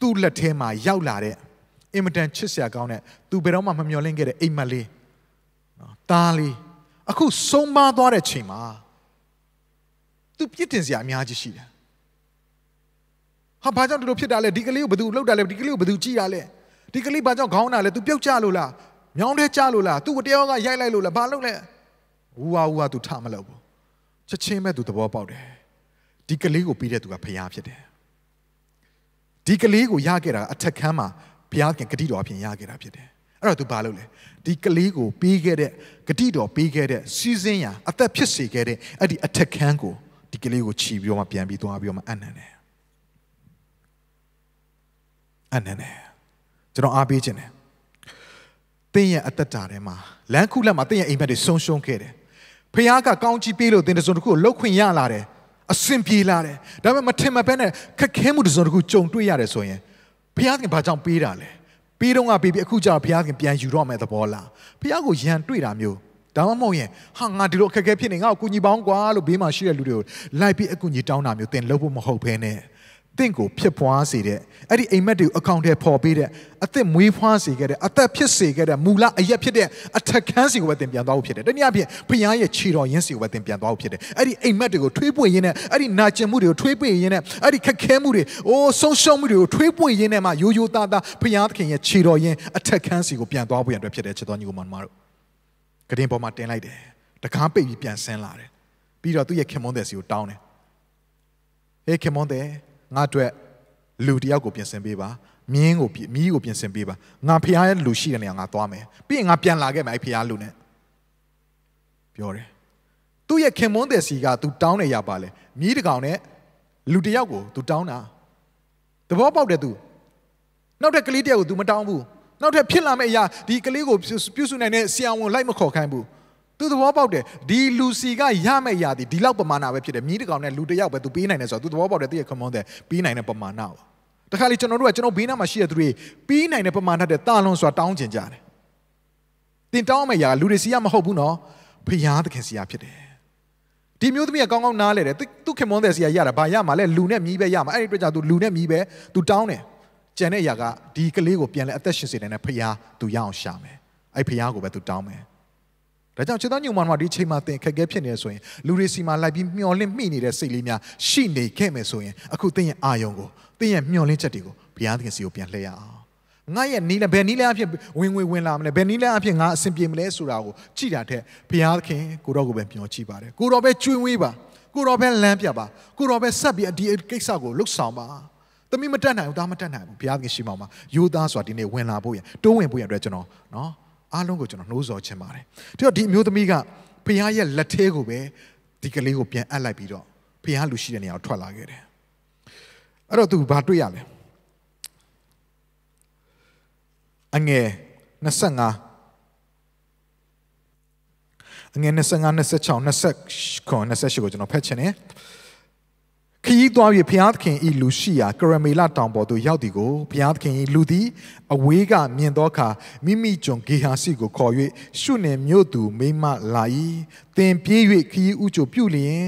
သူ့လက်ထဲမှာရောက်လာတဲ့အင်မတန်ချစ်စရာကောင်းတဲ့သူဘယ်တော့မှမမျှော်လင့်ခဲ့တဲ့အိမ်မက်လေးနော်တားလေးအခုဆုံးပါသွားတဲ့ချိန်မှာသူပြစ်တင်စရာအများကြီးရှိတယ်ဟာဘာကြောင့်ဒီလိုဖြစ်တာလဲဒီကလေးကိုဘယ်သူလှုပ်တာလဲဒီကလေးကိုဘယ်သူကြည့်တာလဲဒီကလေးဘာကြောင့်ခေါင်းတာလဲ तू ပြုတ်ကြလို့လားမြောင်းထဲကြလို့လား तू တယောက်ကရိုက်လိုက်လို့လားဘာလုပ်လဲဝူဝါဝူဝါ तू ထမလုပ်ဘူးချက်ချင်းပဲ तू သဘောပေါက်တယ်ဒီကလေးကိုပြီးတဲ့ तू ကဖျားဖြစ်တယ်ဒီကလေးကိုရခဲ့တာအထက်ခန်းမှာဘုရားခင်ဂတိတော်အပြင်ရခဲ့တာဖြစ်တယ်အဲ့တော့ तू ဘာလုပ်လဲဒီကလေးကိုပေးခဲ့တဲ့ဂတိတော်ပေးခဲ့တဲ့စီစဉ်ရာအသက်ဖြစ်စေခဲ့တဲ့အဲ့ဒီအထက်ခန်းကိုဒီကလေးကိုခြီးပြီးတော့မှပြန်ပြီးသွားပြီးတော့မှအနံ့တယ်အနံ့တယ်ကျွန်တော်အားပေးခြင်းတယ်တင်းရဲ့အသက်တာထဲမှာလမ်းခုလက်မှာတင်းရဲ့အိမ်မက်တွေဆုံးရှုံးခဲ့တယ်ဖခင်ကကောင်းချီးပေးလို့တင်းတစုံတစ်ခုကိုလှုပ်ခွင့်ရလာတယ်အဆင်ပြေလာတယ်ဒါပေမဲ့မထင်မပဲနဲ့ခက်ခဲမှုတစုံတစ်ခုကြုံတွေ့ရတယ်ဆိုရင်ဘုရားခင်ဘာကြောင့်ပေးတာလဲပေးတော့ကပေးပြီးအခုကျတော့ဘုရားခင်ပြန်ယူတော့မယ်သဘောလားဘုရားကိုယံတွေ့တာမျိုးဒါမှမဟုတ်ရင်ဟာငါဒီလိုအခက်အခဲဖြစ်နေငါ့ကိုကူညီပေါင်းကွာလို့ဘေးမှာရှိတဲ့လူတွေကိုလိုက်ပြီးအကူညီတောင်းတာမျိုးသင်လုပ်ဖို့မဟုတ်ဘဲနဲ့တင့်ကိုဖြစ်ပွားစေတဲ့အဲ့ဒီအိမ်မက်တွေကိုအကောင့်ထဲပေါ်ပေးတဲ့အသက်မွေးဖွားစေခဲ့တဲ့အသက်ဖြစ်စေခဲ့တဲ့မူလအရက်ဖြစ်တဲ့အထက်ခန်းစီကိုပဲသင်ပြန်သွားဖို့ဖြစ်တယ်။တနည်းအားဖြင့်ဖခင်ရဲ့ခြေတော်ရင်းစီကိုပဲသင်ပြန်သွားဖို့ဖြစ်တယ်။အဲ့ဒီအိမ်မက်တွေကိုထွေးပွင့်ရင်းနဲ့အဲ့ဒီနာကျင်မှုတွေကိုထွေးပွင့်ရင်းနဲ့အဲ့ဒီခက်ခဲမှုတွေအိုးဆုံးရှုံးမှုတွေကိုထွေးပွင့်ရင်းနဲ့မှရိုးရိုးသားသားဖခင်သခင်ရဲ့ခြေတော်ရင်းအထက်ခန်းစီကိုပြန်သွားဖို့ရန်အတွက်ဖြစ်တဲ့ခြေတော်ညီကောင်မတို့ကတင်ပေါ်မှာတင်လိုက်တယ်။တကားပိတ်ပြီးပြန်ဆင်းလာတယ်။ပြီးတော့သူ့ရဲ့ခင်မွန်းတဲ့စီကိုတောင်းတယ်။ဟေးခင်မွန်းတဲ့ငါအတွက်လူတယောက်ကိုပြင်ဆင်ပေးပါမြင်းကိုမြီးကိုပြင်ဆင်ပေးပါငါဖရားရဲ့လူရှိတဲ့နေရာငါသွားမယ်ပြီးရင်ငါပြန်လာခဲ့မယ်အဲ့ဖရားလူနဲ့ပြောတယ်သူ့ရဲ့ခင်မွန်းတဲ့စီက तू တောင်းနေရပါလေမြီးတကောင်နဲ့လူတယောက်ကို तू တောင်းတာသဘောပေါက်တယ် तू နောက်ထပ်ကလေးတယောက်ကို तू မတောင်းဘူးနောက်ထပ်ဖြစ်လာမယ့်အရာဒီကလေးကိုပြုစုနိုင်တဲ့ဆရာဝန်လိုက်မခေါ်ခိုင်းဘူးသူသဘောပေါက်တယ်ဒီလူစီကရမယ့်အရာဒီဒီလောက်ပမာဏပဲဖြစ်တယ်မြင်းတကောင်နဲ့လူတစ်ယောက်ပဲသူပေးနိုင်တယ်ဆိုတော့သူသဘောပေါက်တယ်သူရဲ့ခမွန်တဲ့ပေးနိုင်တဲ့ပမာဏပါတခါလေကျွန်တော်တို့ကကျွန်တော်ဘေးနားမှာရှိတဲ့သူတွေပေးနိုင်တဲ့ပမာဏတဲ့တာလွန်စွာတောင်းကျင်ကြတယ်တင်တောင်းမယ့်အရာလူတွေစီကမဟုတ်ဘူးနော်ဖျားသခင်စီကဖြစ်တယ်ဒီမျိုးသမီးကကောင်းကောင်းနားလဲတယ်သူခင်မွန်တဲ့စီကရတာဘာရမှာလဲလူနဲ့မြည်ပဲရမှာအဲ့ဒီအတွက်ကြောင့်သူလူနဲ့မြည်ပဲသူတောင်းတယ်ကျန်တဲ့အရာကဒီကလေးကိုပြန်လဲအသက်ရှင်စေတယ်နဲ့ဖျားသူရအောင်ရှာမယ်အဲ့ဖျားကိုပဲသူတောင်းမယ်။ဒါကြောင့်ခြေသားညုံမတော်ဒီချိန်မှာသင်ခက်ခဲဖြစ်နေဆိုရင်လူတွေစီမှာလိုက်ပြီးမျောလင့်မိနေတဲ့စိတ်လေးများရှိနေခဲ့မယ်ဆိုရင်အခုသင်ရဲ့အာယုံကိုသင်ရဲ့မျောလင့်ချက်တွေကိုဘုရားသခင်စီကိုပြန်လှည့်ရအောင်။ငါရဲ့နီးလဲဘယ်နီးလဲအဖြစ်ဝင်ငွေဝင်လာမလဲဘယ်နီးလဲအဖြစ်ငါအဆင်ပြေမလဲဆိုတာကိုကြည့်တာထက်ဘုရားသခင်ကိုတော့ကိုပဲမျောကြည့်ပါတယ်။ကိုတော့ပဲကျွင်းဝေးပါကိုတော့ပဲလမ်းပြပါကိုတော့ပဲဆက်ပြီးဒီကိစ္စကိုလှုပ်ဆောင်ပါ။သမီးမတက်နိုင်ဘူးဒါမတက်နိုင်ဘူးဘုရားသခင်ရှိမှမှာယူသားဆိုတာဒီနေ့ဝင်လာဖို့ရတိုးဝင်ဖို့ရအတွက်ကျွန်တော်နော်အားလုံးကိုကျွန်တော်နှိုးဆော်ချင်ပါတယ်။ဒါတော့ဒီအမျိုးသမီးကဖခင်ရဲ့လက်ထဲကိုပဲဒီကလေးကိုပြန်အပ်လိုက်ပြီးတော့ဖခင်လူရှိတဲ့နေရာကိုထွက်လာခဲ့တယ်။အဲ့တော့သူဘာတွေ့ရလဲ။အငယ်25အငယ်25 26 29 28ကိုကျွန်တော်ဖတ်ချင်တယ်။ခရီးသွား၍ဘုရားသခင်ဤလူရှိရာကရမေလတောင်ပေါ်သို့ရောက်သည်ကိုဘုရားသခင်ဤလူသည်အဝေးကမြင်သောအခါမိမိဂျွန်ဂေဟာစီကိုခေါ်၍ရှုနယ်မြို့သူမိမလာ၏သင်ပြေး၍ခရီးဥချိုပြုလျင်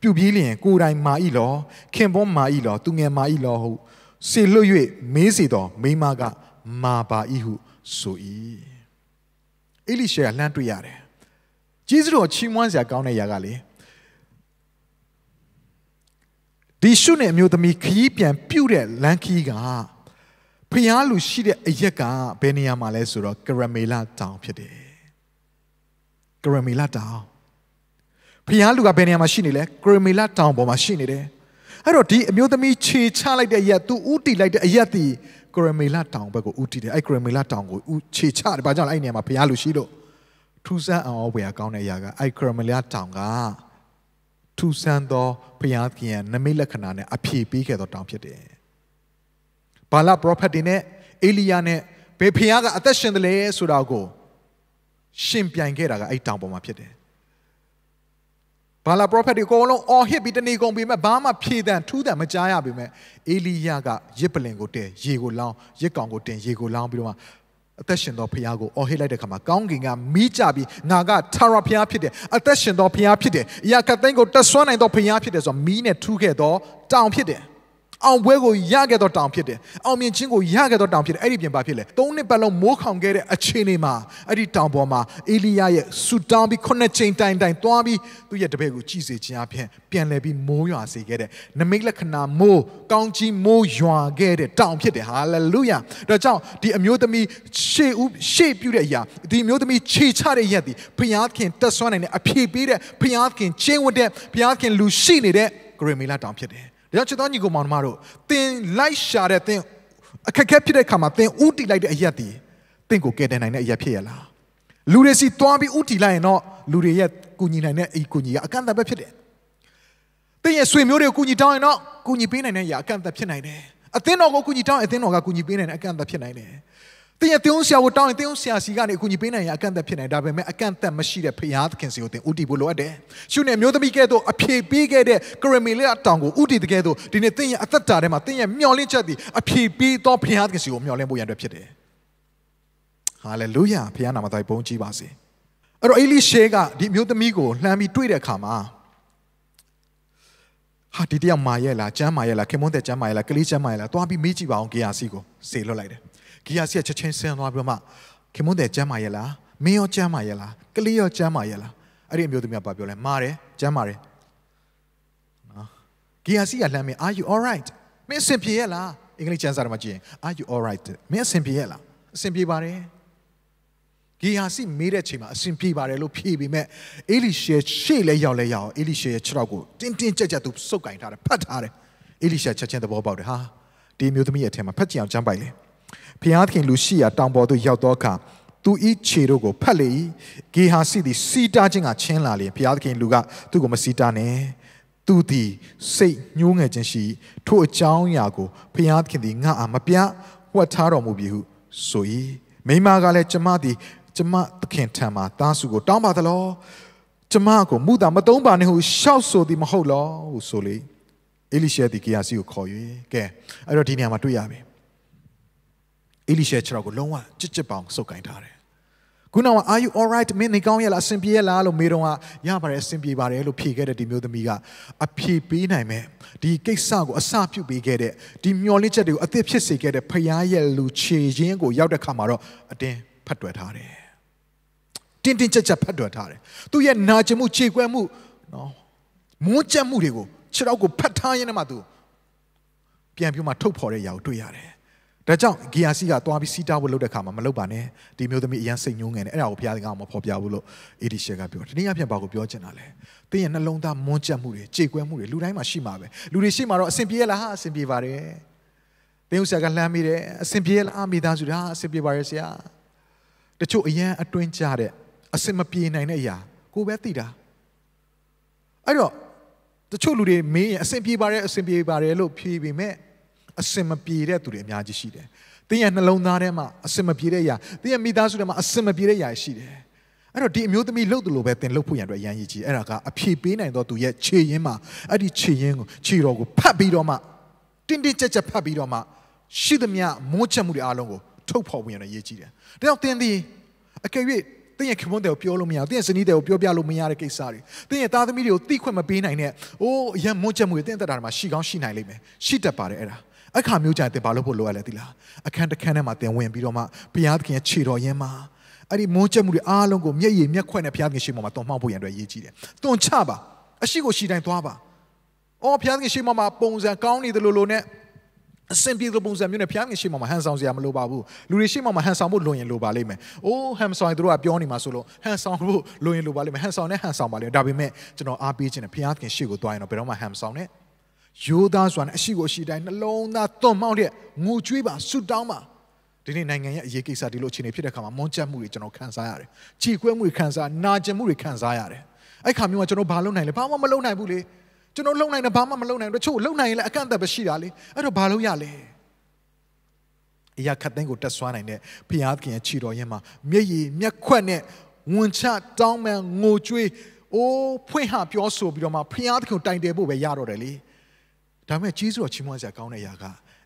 ပြုပြေးလျင်ကိုယ်တိုင်မာ၏လောခင်ပွန်းမာ၏လော သူငယ်မာ၏လောဟုစေလွတ်၍မေးစေတော်မိမကမာပါ၏ဟုဆို၏အေလိရှေကလှမ်းတွေ့ရတယ်ဂျေဇုတော်ချီးမွမ်းစရာကောင်းတဲ့ຢာကလည်းဒီရှုနဲ့အမျိုးသမီးခရီးပြန်ပြုတ်တဲ့လမ်းခီးကဖျားလူရှိတဲ့အရက်ကဘယ်နေရာမှာလဲဆိုတော့ကရမေလာတောင်ဖြစ်တယ်ကရမေလာတောင်ဖျားလူကဘယ်နေရာမှာရှိနေလဲကရမေလာတောင်ပေါ်မှာရှိနေတယ်အဲ့တော့ဒီအမျိုးသမီးခြေချလိုက်တဲ့အရက်သူဥတီလိုက်တဲ့အရက်ဒီကရမေလာတောင်ဘက်ကိုဥတီတယ်အဲ့ကရမေလာတောင်ကိုဥခြေချတယ်ဘာကြောင့်လဲအဲ့နေရာမှာဖျားလူရှိလို့ထူးဆန်းအောင်ဝယ်ကောင်းတဲ့အရာကအဲ့ကရမေလာတောင်ကထူဆန်းသောဘုရားသခင်ရဲ့နမိတ်လက္ခဏာနဲ့အပြည့်ပေးခဲ့သောတောင်ဖြစ်တယ်။ဘာလပရောဖက်တွေနဲ့အေလိယာနဲ့ဘယ်ဘုရားကအသက်ရှင်တယ်လဲဆိုတာကို ရှင်ပြိုင်ခဲ့တာကအဲ့တောင်ပေါ်မှာဖြစ်တယ်။ဘာလာပရောဖက်တွေအကုန်လုံးအော်ဟစ်ပြီးတနေကုန်ပြီမဲ့ဘာမှဖြေတန်ထူးတန်မကြားရပြီမဲ့အေလိယားကရစ်ပလင်ကိုတင်ရေကိုလောင်းရစ်ကောင်ကိုတင်ရေကိုလောင်းပြီးတော့မှအသက်ရှင်သောဖခင်ကိုအော်ဟစ်လိုက်တဲ့ခါမှာကောင်းကင်ကမိကြပြီးငါကထာဝရဖခင်ဖြစ်တယ်အသက်ရှင်သောဖခင်ဖြစ်တယ်အရာကသိန်းကိုတက်ဆွမ်းနိုင်သောဖခင်ဖြစ်တယ်ဆိုတော့မိနဲ့ထူးခဲ့သောတောင်ဖြစ်တယ်အောင်ပွဲကိုရခဲ့သောတောင်ဖြစ်တယ်အောင်မြင်ခြင်းကိုရခဲ့သောတောင်ဖြစ်တယ်အဲ့ဒီပြင်ပါဖြစ်လေ၃နှစ်ပတ်လုံးမိုးခေါင်ခဲ့တဲ့အခြေအနေမှာအဲ့ဒီတောင်ပေါ်မှာအေလိယားရဲ့ဆူတောင်းပြီးခုနှစ်ချိန်တိုင်တိုင်သွားပြီးသူ့ရဲ့တပည့်ကိုကြည်စေခြင်းအပြင်ပြန်လည်ပြီးမိုးရွာစေခဲ့တဲ့နမိတ်လက္ခဏာမိုးကောင်းကြီးမိုးရွာခဲ့တဲ့တောင်ဖြစ်တယ်ဟာလေလုယာဒါကြောင့်ဒီအမျိုးသမီးရှေ့ဦးရှေ့ပြုတဲ့အရာဒီအမျိုးသမီးခြေချတဲ့ရက်ဒီဘုရားခင်တက်ဆွမ်းနိုင်တဲ့အဖြေပေးတဲ့ဘုရားခင်ချင်းဝတ်တဲ့ဘုရားခင်လူရှိနေတဲ့ဂရေမေလာတောင်ဖြစ်တယ်။ဒါကြောင့်ချစ်တော်ညီကောင်မောင်တို့သင်လိုက်ရှာတဲ့သင်အခက်အခဲဖြစ်တဲ့အခါမှာသင်ဥတီလိုက်တဲ့အရက်တည်သင်ကိုကယ်တင်နိုင်တဲ့အရက်ဖြစ်ရလား။လူတွေစီတွားပြီးဥတီလိုက်ရင်တော့လူတွေရဲ့ကုညီနိုင်တဲ့အီကုညီကအကန့်အသတ်ပဲဖြစ်တယ်။သင်ရဲ့ဆွေမျိုးတွေကိုကုညီတောင်းရင်တော့ကုညီပေးနိုင်တဲ့အရာအကန့်အသတ်ဖြစ်နိုင်တယ်။အသင်းတော်ကိုကုညီတောင်းရင်အသင်းတော်ကကုညီပေးနိုင်တဲ့အကန့်အသတ်ဖြစ်နိုင်တယ်။တင်ရတင်းဆရာကိုတောင်းရင်တင်းဆရာစီကနေအခုညီပေးနိုင်ရအကန့်အသတ်ဖြစ်နိုင်ဒါပေမဲ့အကန့်အသတ်မရှိတဲ့ဖရာသခင်စီကိုတင်ဥတီဖို့လိုအပ်တယ်။ရှုနဲ့မျိုးသမီးကဲ့သို့အဖြေပေးခဲ့တဲ့ကရမီလအတောင်ကိုဥတီတကယ်သို့ဒီနေ့တင်ရအသက်တာထဲမှာတင်ရမျောလင့်ချက်သည်အဖြေပေးသောဖရာသခင်စီကိုမျောလင့်ဖို့ရန်အတွက်ဖြစ်တယ်။ဟာလေလုယာဖရာနာမတော်ဘုန်းကြီးပါစေ။အဲ့တော့အေလိရှေကဒီမျိုးသမီးကိုလှမ်းပြီးတွေ့တဲ့အခါမှာဟာဒီတယောက်မာရဲ့လားကျမ်းမာရဲ့လားခင်မွန်းတဲ့ကျမ်းမာရဲ့လားကလေးကျမ်းမာရဲ့လားသွားပြီးမေးကြည့်ပါအောင် KRC ကိုစေလွတ်လိုက်တယ်ဂီယာစီကချက်ချင်းဆင်းသွားပြီးတော့မှခင်မွန်းတယ်ကျမ်းမာရဲ့လားမင်းရောကျမ်းမာရဲ့လားကလေးရောကျမ်းမာရဲ့လားအဲ့ဒီအမျိုးသမီးကပြောလဲမာတယ်ကျမ်းမာတယ်နော်ဂီယာစီကလှမ်းမယ် are you all right မင်းအဆင်ပြေရဲ့လားအင်္ဂလိပ်ကျမ်းစာထဲမှာကြည့်ရင် are you all right မင်းအဆင်ပြေရဲ့လားအဆင်ပြေပါတယ်ဂီယာစီမေးတဲ့အချိန်မှာအဆင်ပြေပါတယ်လို့ဖြေပေမဲ့အေလိရှေရှေ့လဲရောက်လဲရောက်အေလိရှေရဲ့ခြေထောက်ကိုတင်းတင်းကြပ်ကြပ်သူစုပ်ကင်ထားတယ်ဖတ်ထားတယ်အေလိရှေချက်ချင်းသဘောပေါက်တယ်ဟာဒီမျိုးသမီးရဲ့အထက်မှာဖတ်ကြည့်အောင်ကျမ်းပိုက်တယ်ဖျားသခင်လူရှိရာတောင်ပေါ်သို့ရောက်သောအခါသူဤခြေတို့ကိုဖတ်လေ၏ဂေဟာစီသည်စီတားခြင်းကချင်းလာလေဘုရားသခင်လူကသူ့ကိုမစီတားနဲ့သူသည်စိတ်ညှိုးငယ်ခြင်းရှိထို့အကြောင်းအရာကိုဘုရားသခင်သည်ငါအာမပြဝတ်ထားတော်မူပြီဟုဆို၏မိမကလည်းကျမသည်ကျမသခင်ထံမှသားစုကိုတောင်းပါသလောကျမကိုမူတာမတုံးပါနဲ့ဟုရှောက်ဆိုသည်မဟုတ်လောဟုဆိုလေအေလိရှဲသည်ဂေဟာစီကိုခေါ်၍ကဲအဲ့တော့ဒီနေရာမှာတွေ့ရပြီအေလိရှဲခြေတော်ကိုလုံးဝကြစ်ကြစ်ပေါင်စုပ်ကင်ထားတယ်ခုနက are you all right မင်းနေကောင်းရလားအဆင်ပြေရလားလို့မေတော်ကရပါတယ်အဆင်ပြေပါတယ်လို့ဖြေခဲ့တဲ့ဒီမျိုးသမီးကအဖြေပေးနိုင်မယ်ဒီကိစ္စကိုအစပြုပေးခဲ့တဲ့ဒီမျော်လင့်ချက်တွေကိုအသစ်ဖြစ်စေခဲ့တဲ့ဖခင်ရဲ့လူခြေရင်းကိုရောက်တဲ့ခါမှာတော့အတင်းဖတ်တွယ်ထားတယ်တင်းတင်းကြပ်ကြပ်ဖတ်တွယ်ထားတယ်သူ့ရဲ့နာကျင်မှုခြေကွဲမှုနော်မွန်းကျက်မှုတွေကိုခြေထောက်ကိုဖတ်ထားရင်းနဲ့မှသူပြန်ပြီးမှထုတ်ဖော်တဲ့ຢာကိုတွေ့ရတယ်ဒါကြောင့် GRC ကသွားပြီးစီးတားဖို့လုပ်တဲ့ခါမှာမလုပ်ပါနဲ့ဒီမျိုးသမီးအရန်စိတ်ညှိုးငယ်နေအဲ့ဒါကိုဘုရားသခင်ကမဖော်ပြဘူးလို့ AD Share ကပြောတယ်။ဒီနေ့အပြင်ဘာကိုပြောချင်တာလဲ။သင်ရဲ့နှလုံးသားမွန်းကျပ်မှုတွေကြေကွဲမှုတွေလူတိုင်းမှာရှိမှာပဲ။လူတွေရှိမှာတော့အဆင်ပြေရလားဟာအဆင်ပြေပါတယ်။သင်ဥစ္စာကလှမ်းမိတယ်အဆင်ပြေရလားမိသားစုတွေဟာအဆင်ပြေပါရဲ့ဆရာ။တချို့အရန်အတွင်းကြတဲ့အဆင်မပြေနိုင်တဲ့အရာကိုပဲသိတာ။အဲ့တော့တချို့လူတွေမင်းအဆင်ပြေပါတယ်အဆင်ပြေပါတယ်လို့ဖြေပေမဲ့အစင်မပြေတဲ့သူတွေအများကြီးရှိတယ်။တင်းရဲ့နှလုံးသားထဲမှာအစင်မပြေတဲ့အရာတင်းရဲ့မိသားစုထဲမှာအစင်မပြေတဲ့အရာရှိတယ်။အဲ့တော့ဒီအမျိုးသမီးလှုပ်တယ်လို့ပဲတင်လှုပ်ဖို့ရန်အတွက်ရန်ရည်ကြီးအဲ့ဒါကအဖြေပေးနိုင်တော့သူရဲ့ခြေရင်းမှာအဲ့ဒီခြေရင်းကိုခြေတော်ကိုဖတ်ပြီးတော့မှတင်းတင်းကြပ်ကြပ်ဖတ်ပြီးတော့မှရှိသမျှမိုးချက်မှုတွေအားလုံးကိုထုတ်ဖော်ဝင်ရရေးကြီးတယ်။ဒါကြောင့်တင်းသည်အကယ်၍တင်းရဲ့ခင်မွန်းတွေကိုပြောလို့မရဘူး။တင်းရဲ့ဇနီးတွေကိုပြောပြလို့မရတဲ့ကိစ္စတွေ။တင်းရဲ့သားသမီးတွေကိုတိခွင့်မပေးနိုင်တဲ့အိုးအရင်မိုးချက်မှုတွေတင်းတက်တာတွေမှာ ရှိကောင်းရှိနိုင်လိမ့်မယ်။ရှိတတ်ပါတယ်အဲ့ဒါ။အခါမျိုးကြတဲ့ဘာလို့ဖို့လိုရလဲဒီလားအခန်းတစ်ခန်းထဲမှာတင်ဝင်ပြီးတော့မှဘုရားသခင်ရဲ့ခြေတော်ရင်းမှာအဲ့ဒီမုန်းချက်မှုတွေအားလုံးကိုမျက်ရည်မျက်ခွက်နဲ့ဘုရားသခင်ရှေ့မှာတွန်မှောက်ဖို့ရန်အတွက်ရည်ကြီးတယ်တွန်ချပါအရှိကိုရှိတိုင်းသွားပါအော်ဘုရားသခင်ရှေ့မှာမှာပုံစံကောင်းနေတယ်လို့လို့နဲ့အစင်ပြေတဲ့ပုံစံမျိုးနဲ့ဘုရားငင်ရှိမှမဟန်ဆောင်စရာမလိုပါဘူးလူတွေရှိမှမဟန်ဆောင်ဖို့လွန်ရင်လိုပါလိမ့်မယ်။အိုးဟန်ဆောင်ရင်တို့ကပြောနေမှာဆိုလို့ဟန်ဆောင်ဖို့လွန်ရင်လိုပါလိမ့်မယ်။ဟန်ဆောင်နဲ့ဟန်ဆောင်ပါလိမ့်မယ်။ဒါပေမဲ့ကျွန်တော်အားပေးခြင်းနဲ့ဘုရားခင်ရှိကိုသွားရင်တော့ဘယ်တော့မှဟန်ဆောင်နဲ့ရိုးသားစွာနဲ့အရှိကိုအရှိတိုင်းနှလုံးသားသွန်မောက်တဲ့ငိုကြွေးပါဆုတောင်းပါဒီနေ့နိုင်ငံရဲ့အရေးကိစ္စဒီလိုအခြေအနေဖြစ်တဲ့အခါမှာမွန်ကျက်မှုတွေကျွန်တော်ခံစားရတယ်။ချီခွဲမှုတွေခံစားနာကျင်မှုတွေခံစားရတယ်။အဲ့ခါမျိုးကကျွန်တော်ဘာလုပ်နိုင်လဲဘာမှမလုပ်နိုင်ဘူးလေ။ကျွန်တော်လုပ်နိုင်တယ်ဘာမှမလုပ်နိုင်ဘူးတချို့လုပ်နိုင်ရင်လည်းအကန့်အသတ်ပဲရှိတာလေ။အဲ့တော့ဘာလုပ်ရလဲ။အရာခတ်သိန်းကိုတက်ဆွားနိုင်တဲ့ဖျားသခင်ရဲ့ချီတော်ရင်မှာမျက်ရည်မျက်ခွက်နဲ့ဝန်ချတောင်းပန်ငိုကြွေးအိုးဖွင့်ဟပြောဆိုပြီးတော့မှဖျားသခင်တိုင်တယ်ဖို့ပဲရတော့တယ်လေ။ဒါပေမဲ့ကြီးစုတော်ချီးမွမ်းစရာကောင်းတဲ့အရာက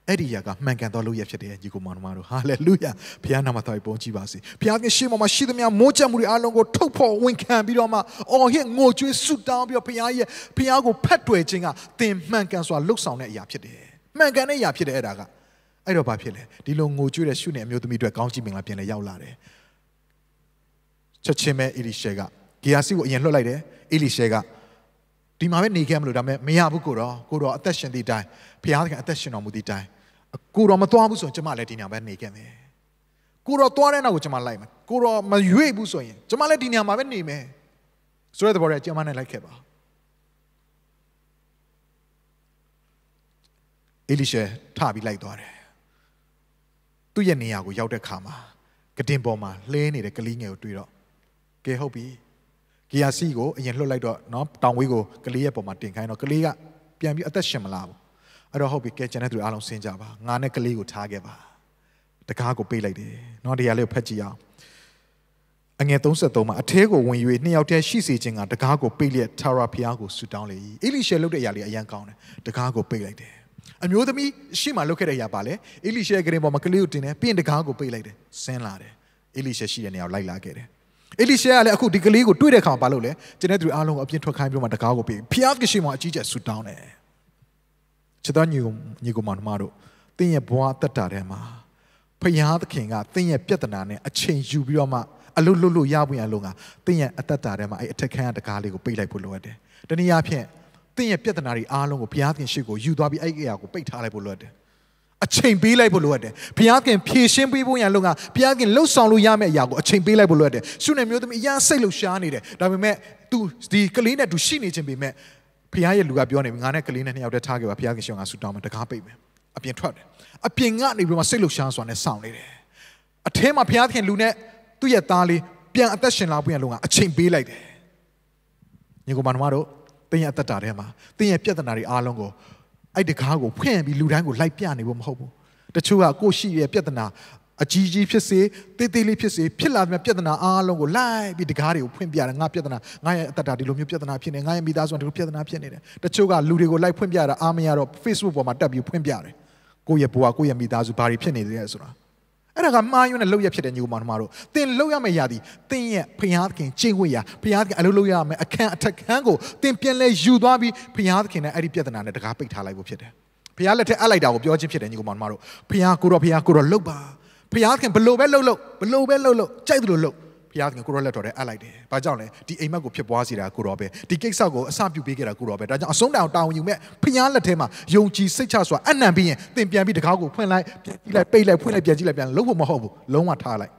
အဲ့ဒီအရာကမှန်ကန်သောလုပ်ရဖြစ်တယ်ညီကိုမောင်နှမတို့ဟာလေလုယာဘုရားနာမတော်ကိုပုံကြည့်ပါစေဘုရားသခင်ရှေ့မှာရှိသမျှမိုးချက်မှုတွေအလုံးကိုထုတ်ဖော်ဝန်ခံပြီးတော့မှအော်ဟစ်ငိုကြွေးဆုတောင်းပြီးတော့ဘုရားရဲ့ဘုရားကိုဖက်တွယ်ခြင်းကသင်မှန်ကန်စွာလှုပ်ဆောင်တဲ့အရာဖြစ်တယ်မှန်ကန်တဲ့အရာဖြစ်တယ်အဲ့ဒါကအဲ့တော့ဘာဖြစ်လဲဒီလိုငိုကြွေးတဲ့ရှုနေအမျိုးသမီးအတွက်ကောင်းချီးမင်္ဂလာပြန်လဲရောက်လာတယ်ချက်ချင်းပဲအီလိရှေကဂီယာစီကိုအရင်လွှတ်လိုက်တယ်အီလိရှေကဒီမှာပဲနေခဲ့မလို့ဒါပေမဲ့မရဘူးကိုတော့ကိုတော့အသက်ရှင်သည့်အတိုင်းဘုရားသခင်အသက်ရှင်တော်မူသည့်အတိုင်းကိုတော့မသွားဘူးဆိုရင်ကျမလည်းဒီနေရာပဲနေခဲ့မယ်ကိုတော့သွားတဲ့နောက်ကိုကျမလိုက်မယ်ကိုတော့မရွေ့ဘူးဆိုရင်ကျမလည်းဒီနေရာမှာပဲနေမယ်ဆိုတဲ့သဘောနဲ့ကျမနဲ့လိုက်ခဲ့ပါအီလိရှေထပြီးလိုက်သွားတယ်သူ့ရဲ့နေရာကိုရောက်တဲ့ခါမှာကတင်ပေါ်မှာလှဲနေတဲ့ကလေးငယ်ကိုတွေ့တော့ကဲဟုတ်ပြီ GRC ကိုအရင်လွှတ်လိုက်တော့เนาะတောင်ဝေးကိုကလေးရဲ့ပုံမှာတင်ခိုင်းတော့ကလေးကပြန်ပြီးအသက်ရှင်မလာဘူးအဲ့တော့ဟုတ်ပြီကဲကျန်တဲ့သူအားလုံးဆင်းကြပါငါနဲ့ကလေးကိုထားခဲ့ပါတကားကိုပေးလိုက်တယ်เนาะတရားလေးကိုဖတ်ကြည့်အောင်အငယ်33မှာအထဲကိုဝင်၍နှစ်ယောက်တည်းရှိစေခြင်းကတကားကိုပိတ်လျက်ထာဝရဘုရားကိုဆူတောင်းလေ၏အေလိရှေလုပ်တဲ့အရာလေးအရန်ကောင်းတယ်တကားကိုပိတ်လိုက်တယ်အမျိုးသမီးရှေ့မှာလုပ်ခဲ့တဲ့အရာပါလေအေလိရှေကရင်ပေါ်မှာကလေးကိုတင်တယ်ပြီးရင်တကားကိုပိတ်လိုက်တယ်ဆင်းလာတယ်အေလိရှေရှိတဲ့နေရာကိုလိုက်လာခဲ့တယ်။အေလိရှဲကလည်းအခုဒီကလေးကိုတွေ့တဲ့အခါမှာဘာလုပ်လဲ။ကျန်တဲ့သူအားလုံးကိုအပြင်းထွက်ခိုင်းပြီးမှတကားကိုပြေး။ဖျားကရှိမှအကြီးကျယ်ဆူတောင်းတယ်။ချစ်တော်ညီကိုညီကိုမောင်နှမတို့သင်ရဲ့ဘဝတက်တာထဲမှာဖယားသခင်ကသင်ရဲ့ပြဿနာနဲ့အချိန်ယူပြီးတော့မှအလုလုလုရပွင့်အလုံးကသင်ရဲ့အသက်တာထဲမှာအဲ့အထက်ခန်းကတကားလေးကိုပိတ်လိုက်ဖို့လိုအပ်တယ်။တနည်းအားဖြင့်သင်ရဲ့ပြဿနာတွေအားလုံးကိုဘုရားသခင်ရှေ့ကိုယူသွားပြီးအဲ့အရာကိုပိတ်ထားလိုက်ဖို့လိုအပ်တယ်။အချိန်ပေးလိုက်ဖို့လိုအပ်တယ်။ဘုရားခင်ဖြည့်ရှင်းပေးဖို့ရန်လုံကဘုရားခင်လှုပ်ဆောင်လို့ရမယ့်အရာကိုအချိန်ပေးလိုက်ဖို့လိုအပ်တယ်။ရှုနေမျိုးသမီးအရာစိတ်လှုပ်ရှားနေတယ်။ဒါပေမဲ့ तू ဒီကလေးနဲ့ तू ရှိနေခြင်းပေမဲ့ဘုရားရဲ့လူကပြောနေပြီငါနဲ့ကလေးနဲ့နှစ်ယောက်တည်းထားခဲ့ပါဘုရားခင်ရှင်ကဆူတောင်းမယ်တကားပိတ်မယ်။အပြင်ထွက်တယ်။အပြင်ကနေပြီးမှစိတ်လှုပ်ရှားစွာနဲ့စောင့်နေတယ်။အထဲမှာဘုရားခင်လူနဲ့သူ့ရဲ့သားလေးပြန်အသက်ရှင်လာဖို့ရန်လုံကအချိန်ပေးလိုက်တယ်။ညီကောင်မတို့တင်းရဲ့အသက်တာထဲမှာတင်းရဲ့ပြဿနာတွေအားလုံးကိုအဲ့တကားကိုဖွင့်ပြီးလူတိုင်းကိုလိုက်ပြနေဖို့မဟုတ်ဘူးတချို့ကကိုရှိရဲ့ပြဿနာအကြီးကြီးဖြစ်စေတေးသေးလေးဖြစ်စေဖြစ်လာတဲ့ပြဿနာအားလုံးကိုလိုက်ပြီးတကားတွေကိုဖွင့်ပြတယ်ငါပြဿနာငါရဲ့အတ္တဒီလိုမျိုးပြဿနာဖြစ်နေငါရဲ့မိသားစုကဒီလိုပြဿနာဖြစ်နေတယ်တချို့ကလူတွေကိုလိုက်ဖွင့်ပြတာအားမရတော့ Facebook ပေါ်မှာတက်ပြီးဖွင့်ပြတယ်ကိုယ့်ရဲ့ဘဝကိုယ့်ရဲ့မိသားစုဘာတွေဖြစ်နေလဲဆိုတာအဲ့ဒါကမှားယွင်းတဲ့လောက်ရဖြစ်တဲ့ညီကောင်မတို့သင်လောက်ရမယ့်ຢာသည်သင်ရဲ့ဖျားသခင်ကျင့်ဝတ်ရာဖျားသခင်အလုပ်လုပ်ရမယ့်အခန်းအထက်ခန်းကိုသင်ပြန်လဲယူသွားပြီးဖျားသခင်နဲ့အဲ့ဒီပြဿနာနဲ့တကားပိတ်ထားလိုက်ဖို့ဖြစ်တယ်ဖျားလက်ထက်အပ်လိုက်တာကိုပြောချင်းဖြစ်တယ်ညီကောင်မတို့ဖျားကိုတော့ဖျားကိုတော့လှုပ်ပါဖျားသခင်ဘလို့ပဲလှုပ်လှုပ်ဘလို့ပဲလှုပ်လှုပ်ကြိုက်သလိုလှုပ်ဖျားသခင်ကိုရောလက်တော်ထဲအပ်လိုက်တယ်။ဘာကြောင့်လဲဒီအိမ်မက်ကိုဖြစ်ပွားစေတာကိုရောပဲဒီကိစ္စကိုအစပြုပေးခဲ့တာကိုရောပဲဒါကြောင့်အဆုံးတောင်တာဝန်ယူမဲ့ဖျားလက်ထဲမှာယုံကြည်စိတ်ချစွာအနံပြီးရင်သင်ပြန်ပြီးတကားကိုဖွင့်လိုက်ပြန်ကြည့်လိုက်ပိတ်လိုက်ဖွင့်လိုက်ပြန်ကြည့်လိုက်ပြန်လုံးဝမဟုတ်ဘူးလုံးဝထားလိုက်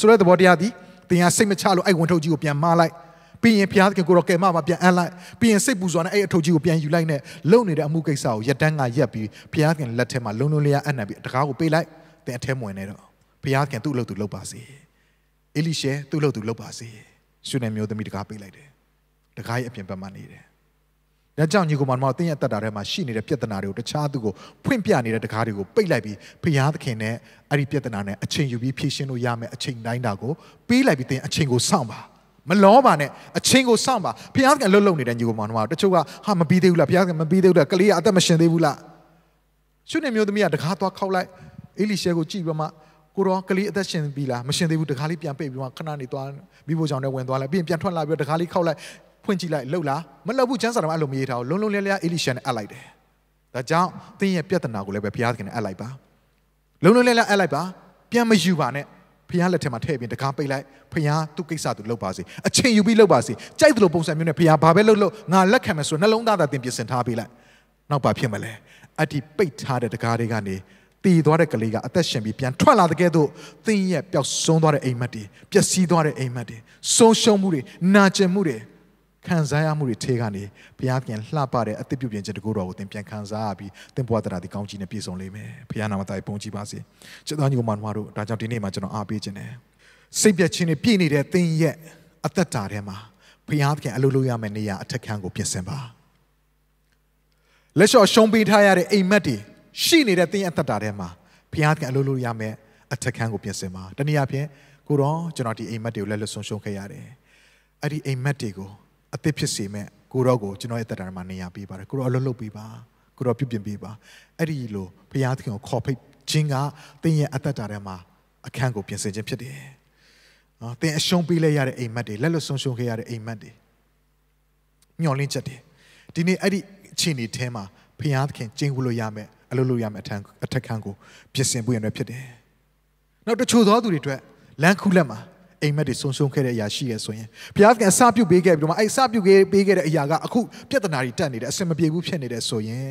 ဆိုတဲ့သဘောတရားဒီသင်ဟာစိတ်မချလို့အဲ့ဝန်ထုတ်ကြီးကိုပြန်မားလိုက်ပြီးရင်ဘုရားသခင်ကိုတော့ကယ်မပါပြန်အပ်လိုက်ပြီးရင်စိတ်ပူစွာနဲ့အဲ့အထုပ်ကြီးကိုပြန်ယူလိုက်နဲ့လုံနေတဲ့အမှုကိစ္စကိုရက်တန်းကရက်ပြီးဘုရားသခင်လက်ထဲမှာလုံလုံလျားအပ်နေပြီးတကားကိုပေးလိုက်သင်အထဲမဝင်နေတော့ဘုရားသခင်သူ့အလုပ်သူလုပ်ပါစေ။အေလိရှဲသူ့လို့သူလုပ်ပါစေရှုနေမျိုးသမီးတကားပေးလိုက်တယ်တကားရဲ့အပြင်ဘက်မှာနေတယ်ဒါကြောင့်ညီကောင်မတို့အတင်းရဲ့တက်တာထဲမှာရှိနေတဲ့ပြဿနာတွေကိုတခြားသူကိုဖွင့်ပြနေတဲ့တကားတွေကိုပိတ်လိုက်ပြီးဖျားသခင်နဲ့အဲ့ဒီပြဿနာနဲ့အချိန်ယူပြီးဖြေရှင်းလို့ရမယ်အချိန်တိုင်းတာကိုပေးလိုက်ပြီးသင်အချိန်ကိုစောင့်ပါမလောပါနဲ့အချင်းကိုစောင့်ပါဘုရားသခင်လှုပ်လှုပ်နေတဲ့ညီကောင်မတို့တချို့ကဟာမပြီးသေးဘူးလားဘုရားသခင်မပြီးသေးဘူးလားကလေးကအသက်မရှင်သေးဘူးလားရှုနေမျိုးသမီးကတကားသွားခောက်လိုက်အေလိရှဲကိုကြည့်ပြီးမှကိုတော့ကလေးအသက်ရှင်ပြီလားမရှင်သေးဘူးတကားလေးပြန်ပိတ်ပြီးမှခဏနေသွားမိဖို့ကြောင့်လည်းဝင်သွားလိုက်ပြီးရင်ပြန်ထွက်လာပြီးတော့တကားလေးခောက်လိုက်ဖွင့်ကြည့်လိုက်လှုပ်လားမလှုပ်ဘူးချမ်းစာတော့အဲ့လိုမရေးထားဘူးလုံးလုံးလဲလဲအေလိရှန်နဲ့အပ်လိုက်တယ်ဒါကြောင့်သင်ရဲ့ပြဿနာကိုလည်းပဲဘုရားသခင်နဲ့အပ်လိုက်ပါလုံးလုံးလဲလဲအပ်လိုက်ပါပြန်မယူပါနဲ့ဖះလက်ထက်မှာထည့်ပြင်တကားပိတ်လိုက်ဖះသူ့ကိစ္စသူလုပ်ပါစေအချိန်ယူပြီးလုပ်ပါစေကြိုက်သလိုပုံစံမျိုးနဲ့ဖះဘာပဲလုပ်လို့ငါလက်ခံမယ်ဆိုနှလုံးသားသာသင်ပြင်ဆင်ထားပေးလိုက်နောက်ပါဖြစ်မလဲအဲ့ဒီပိတ်ထားတဲ့တကားတွေကနေတည်သွားတဲ့ကလေးကအသက်ရှင်ပြီးပြန်ထွက်လာတဲ့ကဲ့သို့သင်ရဲ့ပျောက်ဆုံးသွားတဲ့အိမ်မက်တွေပျက်စီးသွားတဲ့အိမ်မက်တွေဆုံးရှုံးမှုတွေနာကျင်မှုတွေခံစားရမှုတွေထဲကနေဘုရားပြန်လှပတဲ့အသက်ပြုပြင်ခြင်းတကူတော်ကိုသင်ပြန်ခံစားရပြီးသင်ဘဝတရာဒီကောင်းကြီးနဲ့ပြည့်စုံလိမ့်မယ်ဘုရားနာမတိုင်းပုံကြည့်ပါစေချစ်တော်ညီကောင်မတို့ဒါကြောင့်ဒီနေ့မှာကျွန်တော်အားပေးခြင်းနဲ့စိတ်ပြည့်ခြင်းနဲ့ပြည့်နေတဲ့သင်ရဲ့အသက်တာထဲမှာဘုရားသခင်အလိုလိုရမယ့်နေရာအထက်ခံကိုပြင်ဆင်ပါလက်လျှော့ရှုံးပေးထားရတဲ့အိမ်မက်တွေရှိနေတဲ့သင်အသက်တာထဲမှာဘုရားကအလိုလိုရမယ်အထက်ခန်းကိုပြင်ဆင်ပါတနည်းအားဖြင့်ကိုတော့ကျွန်တော်ဒီအိမ်မက်တွေကိုလက်လွတ်ဆုံးရှုံးခဲ့ရတယ်အဲ့ဒီအိမ်မက်တွေကိုအသစ်ဖြစ်စေမဲ့ကိုတော့ကိုကျွန်တော်ရဲ့တက်တာမှာနေရာပေးပါတယ်ကိုတော့အလုပ်လုပ်ပေးပါကိုတော့ပြုပြင်ပေးပါအဲ့ဒီလိုဘုရားသခင်ကိုခေါ်ဖိတ်ခြင်းကသင်ရဲ့အသက်တာထဲမှာအခန်းကိုပြင်ဆင်ခြင်းဖြစ်တယ်နော်သင်အရှုံးပေးလိုက်ရတဲ့အိမ်မက်တွေလက်လွတ်ဆုံးရှုံးခဲ့ရတဲ့အိမ်မက်တွေမျောလင်းချက်တယ်ဒီနေ့အဲ့ဒီအခြေအနေထဲမှာဘုရားသခင်ကျင့်ဝတ်လို့ရမယ်အလုပ်လုပ်ရမယ့်အထက်အထက်ခန်းကိုပြင်ဆင်ဖို့ရတဲ့ဖြစ်တယ်။နောက်တချို့သောသူတွေအတွက်လမ်းခူးလက်မှာအိမ်မက်တွေဆုံးရှုံးခဲ့တဲ့အရာရှိရဆိုရင်ဘုရားကအစပြုပေးခဲ့ပြီးတော့မှအဲ့စပြုပေးပေးခဲ့တဲ့အရာကအခုပြဿနာတွေတက်နေတယ်အဆင်မပြေဘူးဖြစ်နေတယ်ဆိုရင်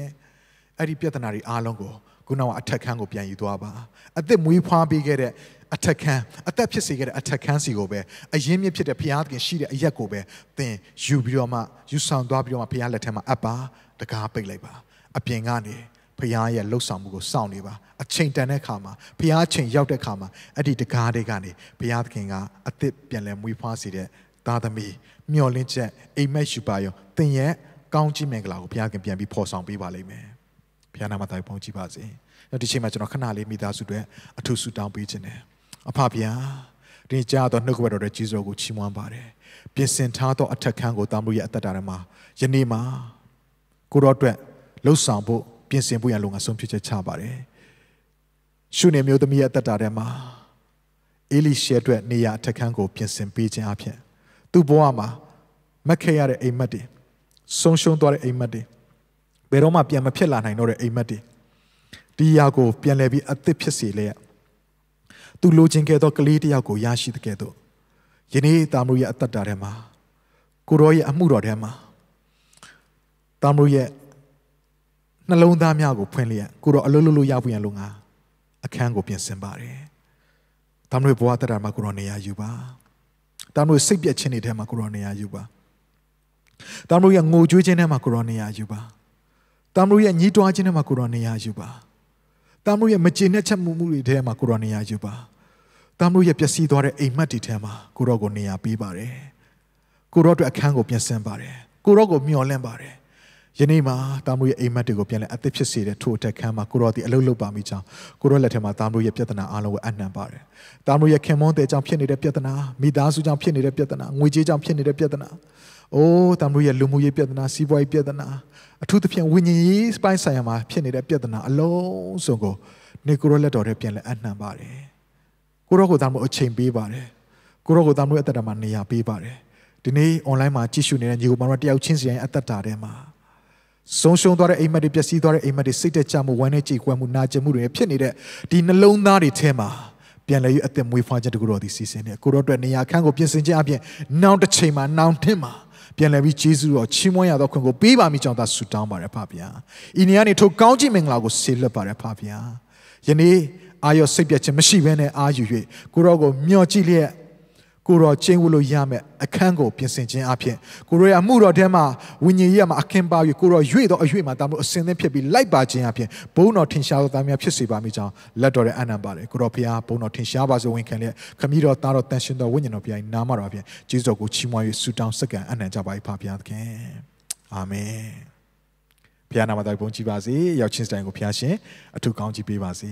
အဲ့ဒီပြဿနာတွေအားလုံးကိုခုနကအထက်ခန်းကိုပြန်ယူသွားပါအသက်မွေးဖွားပေးခဲ့တဲ့အထက်ခန်းအသက်ဖြစ်စေခဲ့တဲ့အထက်ခန်းစီကိုပဲအရင်းမြစ်ဖြစ်တဲ့ဘုရားသခင်ရှိတဲ့အရက်ကိုပဲသင်ယူပြီးတော့မှယူဆောင်သွားပြီးတော့မှဘုရားလက်ထက်မှာအပ်ပါတကားပိတ်လိုက်ပါအပြင်ကနေဖရားရဲ့လှုပ်ဆောင်မှုကိုစောင့်နေပါအချိန်တန်တဲ့ခါမှာဖရားချိန်ရောက်တဲ့ခါမှာအဲ့ဒီတကားတွေကနေဖရားသခင်ကအသစ်ပြန်လဲမွေးဖွားစေတဲ့သားသမီးမျော်လင့်ချက်အိမ်မက်ရှူပါရောသင်ရဲ့ကောင်းချီးမင်္ဂလာကိုဖရားခင်ပြန်ပြီးပေါ်ဆောင်ပေးပါလိမ့်မယ်ဖရားနာမတော်ပေါင်းကြည့်ပါစေဒီချိန်မှာကျွန်တော်ခဏလေးမိသားစုတွေအထူးဆုတောင်းပေးခြင်းနဲ့အဖဗျာဒီကြားတော့နှုတ်ကပတ်တော်ရဲ့ကြီးစွာကိုချီးမွမ်းပါတယ်ပြင်ဆင်ထားသောအထက်ခန်းကိုသားမလို့ရဲ့အသက်တာထဲမှာယနေ့မှာကိုတော်အတွက်လှုပ်ဆောင်ဖို့ပြင်ဆင်ဖို့ရန်လုံငါဆုံးဖြတ်ချက်ချပါတယ်။ရှုနေမျိုးသမီးရဲ့အသက်တာထဲမှာအေလိရှဲအတွက်နေရာအထက်ခန်းကိုပြင်ဆင်ပေးခြင်းအပြင်သူ့ဘဝမှာမက်ခဲ့ရတဲ့အိမ်မက်တွေဆုံးရှုံးသွားတဲ့အိမ်မက်တွေဘယ်တော့မှပြန်မဖြစ်လာနိုင်တော့တဲ့အိမ်မက်တွေဒီရာကို ပြန်လည်ပြီးအသစ်ဖြစ်စေလျက်သူလိုချင်ခဲ့သောကလေးတယောက်ကိုရရှိတဲ့ကဲ့သို့ယနေ့တာမရရဲ့အသက်တာထဲမှာကိုရောရဲ့အမှုတော်ထဲမှာတာမရရဲ့နှလုံးသားများကိုဖွင့်လျက်ကိုတော့အလုံးလုံးလို့ရဖို့ရန်လို့ငါအခန်းကိုပြင်ဆင်ပါတယ်။ဒါမျိုးဘဝတရမှာကိုတော့နေရာယူပါ။ဒါမျိုးစိတ်ပြက်ခြင်းတွေထဲမှာကိုတော့နေရာယူပါ။ဒါမျိုးရဲ့ငိုကြွေးခြင်းထဲမှာကိုတော့နေရာယူပါ။ဒါမျိုးရဲ့ညှိတွားခြင်းထဲမှာကိုတော့နေရာယူပါ။ဒါမျိုးရဲ့မကျေနပ်ချက်မှုမှုတွေထဲမှာကိုတော့နေရာယူပါ။ဒါမျိုးရဲ့ပျက်စီးသွားတဲ့အိမ်မက်တွေထဲမှာကိုတော့ကိုနေရာပေးပါတယ်။ကိုတော့အတွက်အခန်းကိုပြင်ဆင်ပါတယ်။ကိုတော့ကိုမျှော်လင့်ပါတယ်ယနေ့မှာတာမှုရဲ့အိမ်မက်တွေကိုပြန်လဲအသစ်ဖြစ်စေတဲ့ထိုအထက်ခမ်းမှာကိုရောဒီအလုတ်လုတ်ပါမိကြောင်းကိုရောလက်ထက်မှာတာမှုရဲ့ပြဿနာအလုံးကိုအနှံပါတယ်။တာမှုရဲ့ခင်မွန်းတဲ့ကြောင့်ဖြစ်နေတဲ့ပြဿနာမိသားစုကြောင့်ဖြစ်နေတဲ့ပြဿနာငွေကြေးကြောင့်ဖြစ်နေတဲ့ပြဿနာအိုးတာမှုရဲ့လူမှုရေးပြဿနာစီးပွားရေးပြဿနာအထူးသဖြင့်ဝိညာဉ်ရေးစပိုင်းဆိုင်ရာမှာဖြစ်နေတဲ့ပြဿနာအလုံးစုံကိုနေကိုရောလက်တော်ထဲပြန်လဲအနှံပါတယ်။ကိုရောကိုတာမှုအချိန်ပေးပါတယ်။ကိုရောကိုတာမှုရဲ့အသက်တာမှာနေရာပေးပါတယ်။ဒီနေ့ online မှာကြည့်ရှုနေတဲ့ညီကိုမောင်တို့တယောက်ချင်းစီတိုင်းအသက်တာထဲမှာဆုံးရှုံးသွားတဲ့အိမ်မက်တွေပျက်စီးသွားတဲ့အိမ်မက်တွေစိတ်တက်ကြမှုဝမ်းနဲ့ကြေကွဲမှုနာကျင်မှုတွေဖြစ်နေတဲ့ဒီနှလုံးသားတွေထဲမှာပြန်လည်၍အသက်မွေးဖွားခြင်းတကူတော်သည်စီစဉ်နေကိုတော်အတွက်နေရာခန့်ကိုပြင်ဆင်ခြင်းအပြင်နောက်တစ်ချိန်မှာနောက်ထင်မှာပြန်လည်ပြီးဂျေဇုတော်ချီးမွမ်းရသောခွင့်ကိုပေးပါမိကြောင်းသာဆုတောင်းပါရဖပါဗျာဤနေရာနေထိုကောင်းခြင်းမင်္ဂလာကိုဆေလွတ်ပါရဖပါဗျာယနေ့အာရုံစိတ်ပြတ်ခြင်းမရှိဘဲနဲ့အာယူ၍ကိုတော်ကိုမျှော်ကြည့်လျက်ကိုတော်ကျင့်ဝတ်လို့ရမယ်အခန်းကိုပြင်ဆင်ခြင်းအပြင်ကိုရောရဲ့အမှုတော်ထဲမှာဝိညာဉ်ကြီးကမှအခင်းပါ၍ကိုတော်ရွေ့တော့အရွေ့မှာတာမို့အစင်သင်းဖြစ်ပြီးလိုက်ပါခြင်းအပြင်ဘုန်းတော်ထင်ရှားသောသားများဖြစ်စေပါမိကြောင်းလက်တော်ရဲ့အနံပါတယ်ကိုတော်ဖရားဘုန်းတော်ထင်ရှားပါစေဝန်ခံလျက်ခမည်းတော်သားတော်တန်ရှင်တော်ဝိညာဉ်တော်ဖရားနာမတော်အပြင်ကျေးဇူးကိုချီးမွမ်း၍ဆုတောင်းဆက်ကန်အနံကြပါ၏ဖခင်သခင်အာမင်ဖရားနာမတော်ဘုန်းကြီးပါစေရောက်ချင်းစတိုင်ကိုဖရားရှင်အထူးကောင်းကြီးပေးပါစေ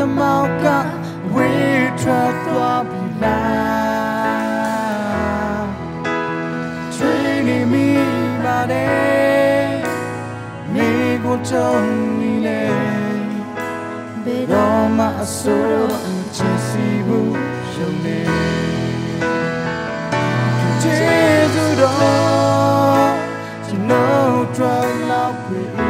မျက်မှောက်ကဝေးထွက်သွားပြီလားချွေးနေမိပါတယ်မိကိုတုံးနေလေဘယ်တော့မှအဆိုးအချစ်စီဘူးရုံနေကျေးဇူးတော်ကျွန်တော်ထွက်လောက်ပြီ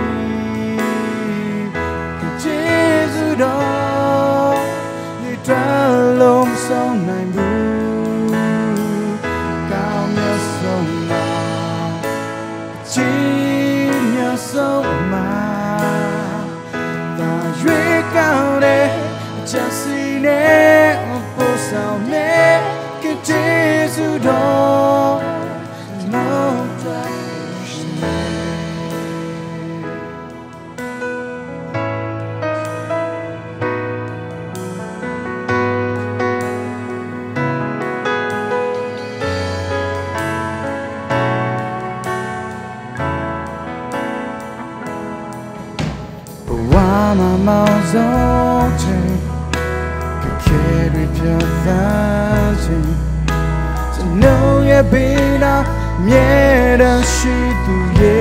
မြဲတမ်းရှိသူယေ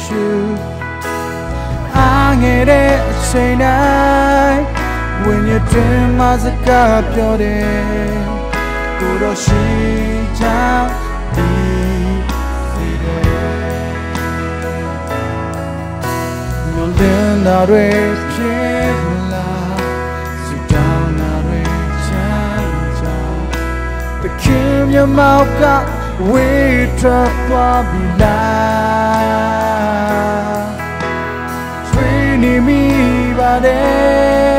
ရှုအားငယ်တဲ့အချိန်တိုင်းဝိညာဉ်တွင်မစကားပြောတယ်ကိုတော်ရှိချာဒီစေတယ်မျောလင်းတာတွေဖြစ်လာစွတောင်းတာတွေချမ်းသာတခင်မြတ်မောက်ကဝေးထွက်သွားပြီလားဆွေးနေမိပါတယ်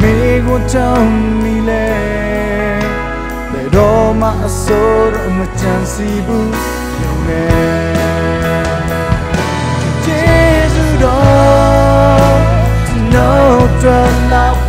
မေကိုချောင်းမီလဲဘယ်တော့မှအစိုးရမချမ်းစီဘူးရုံနဲ့ကျေးဇူးတော် No turn out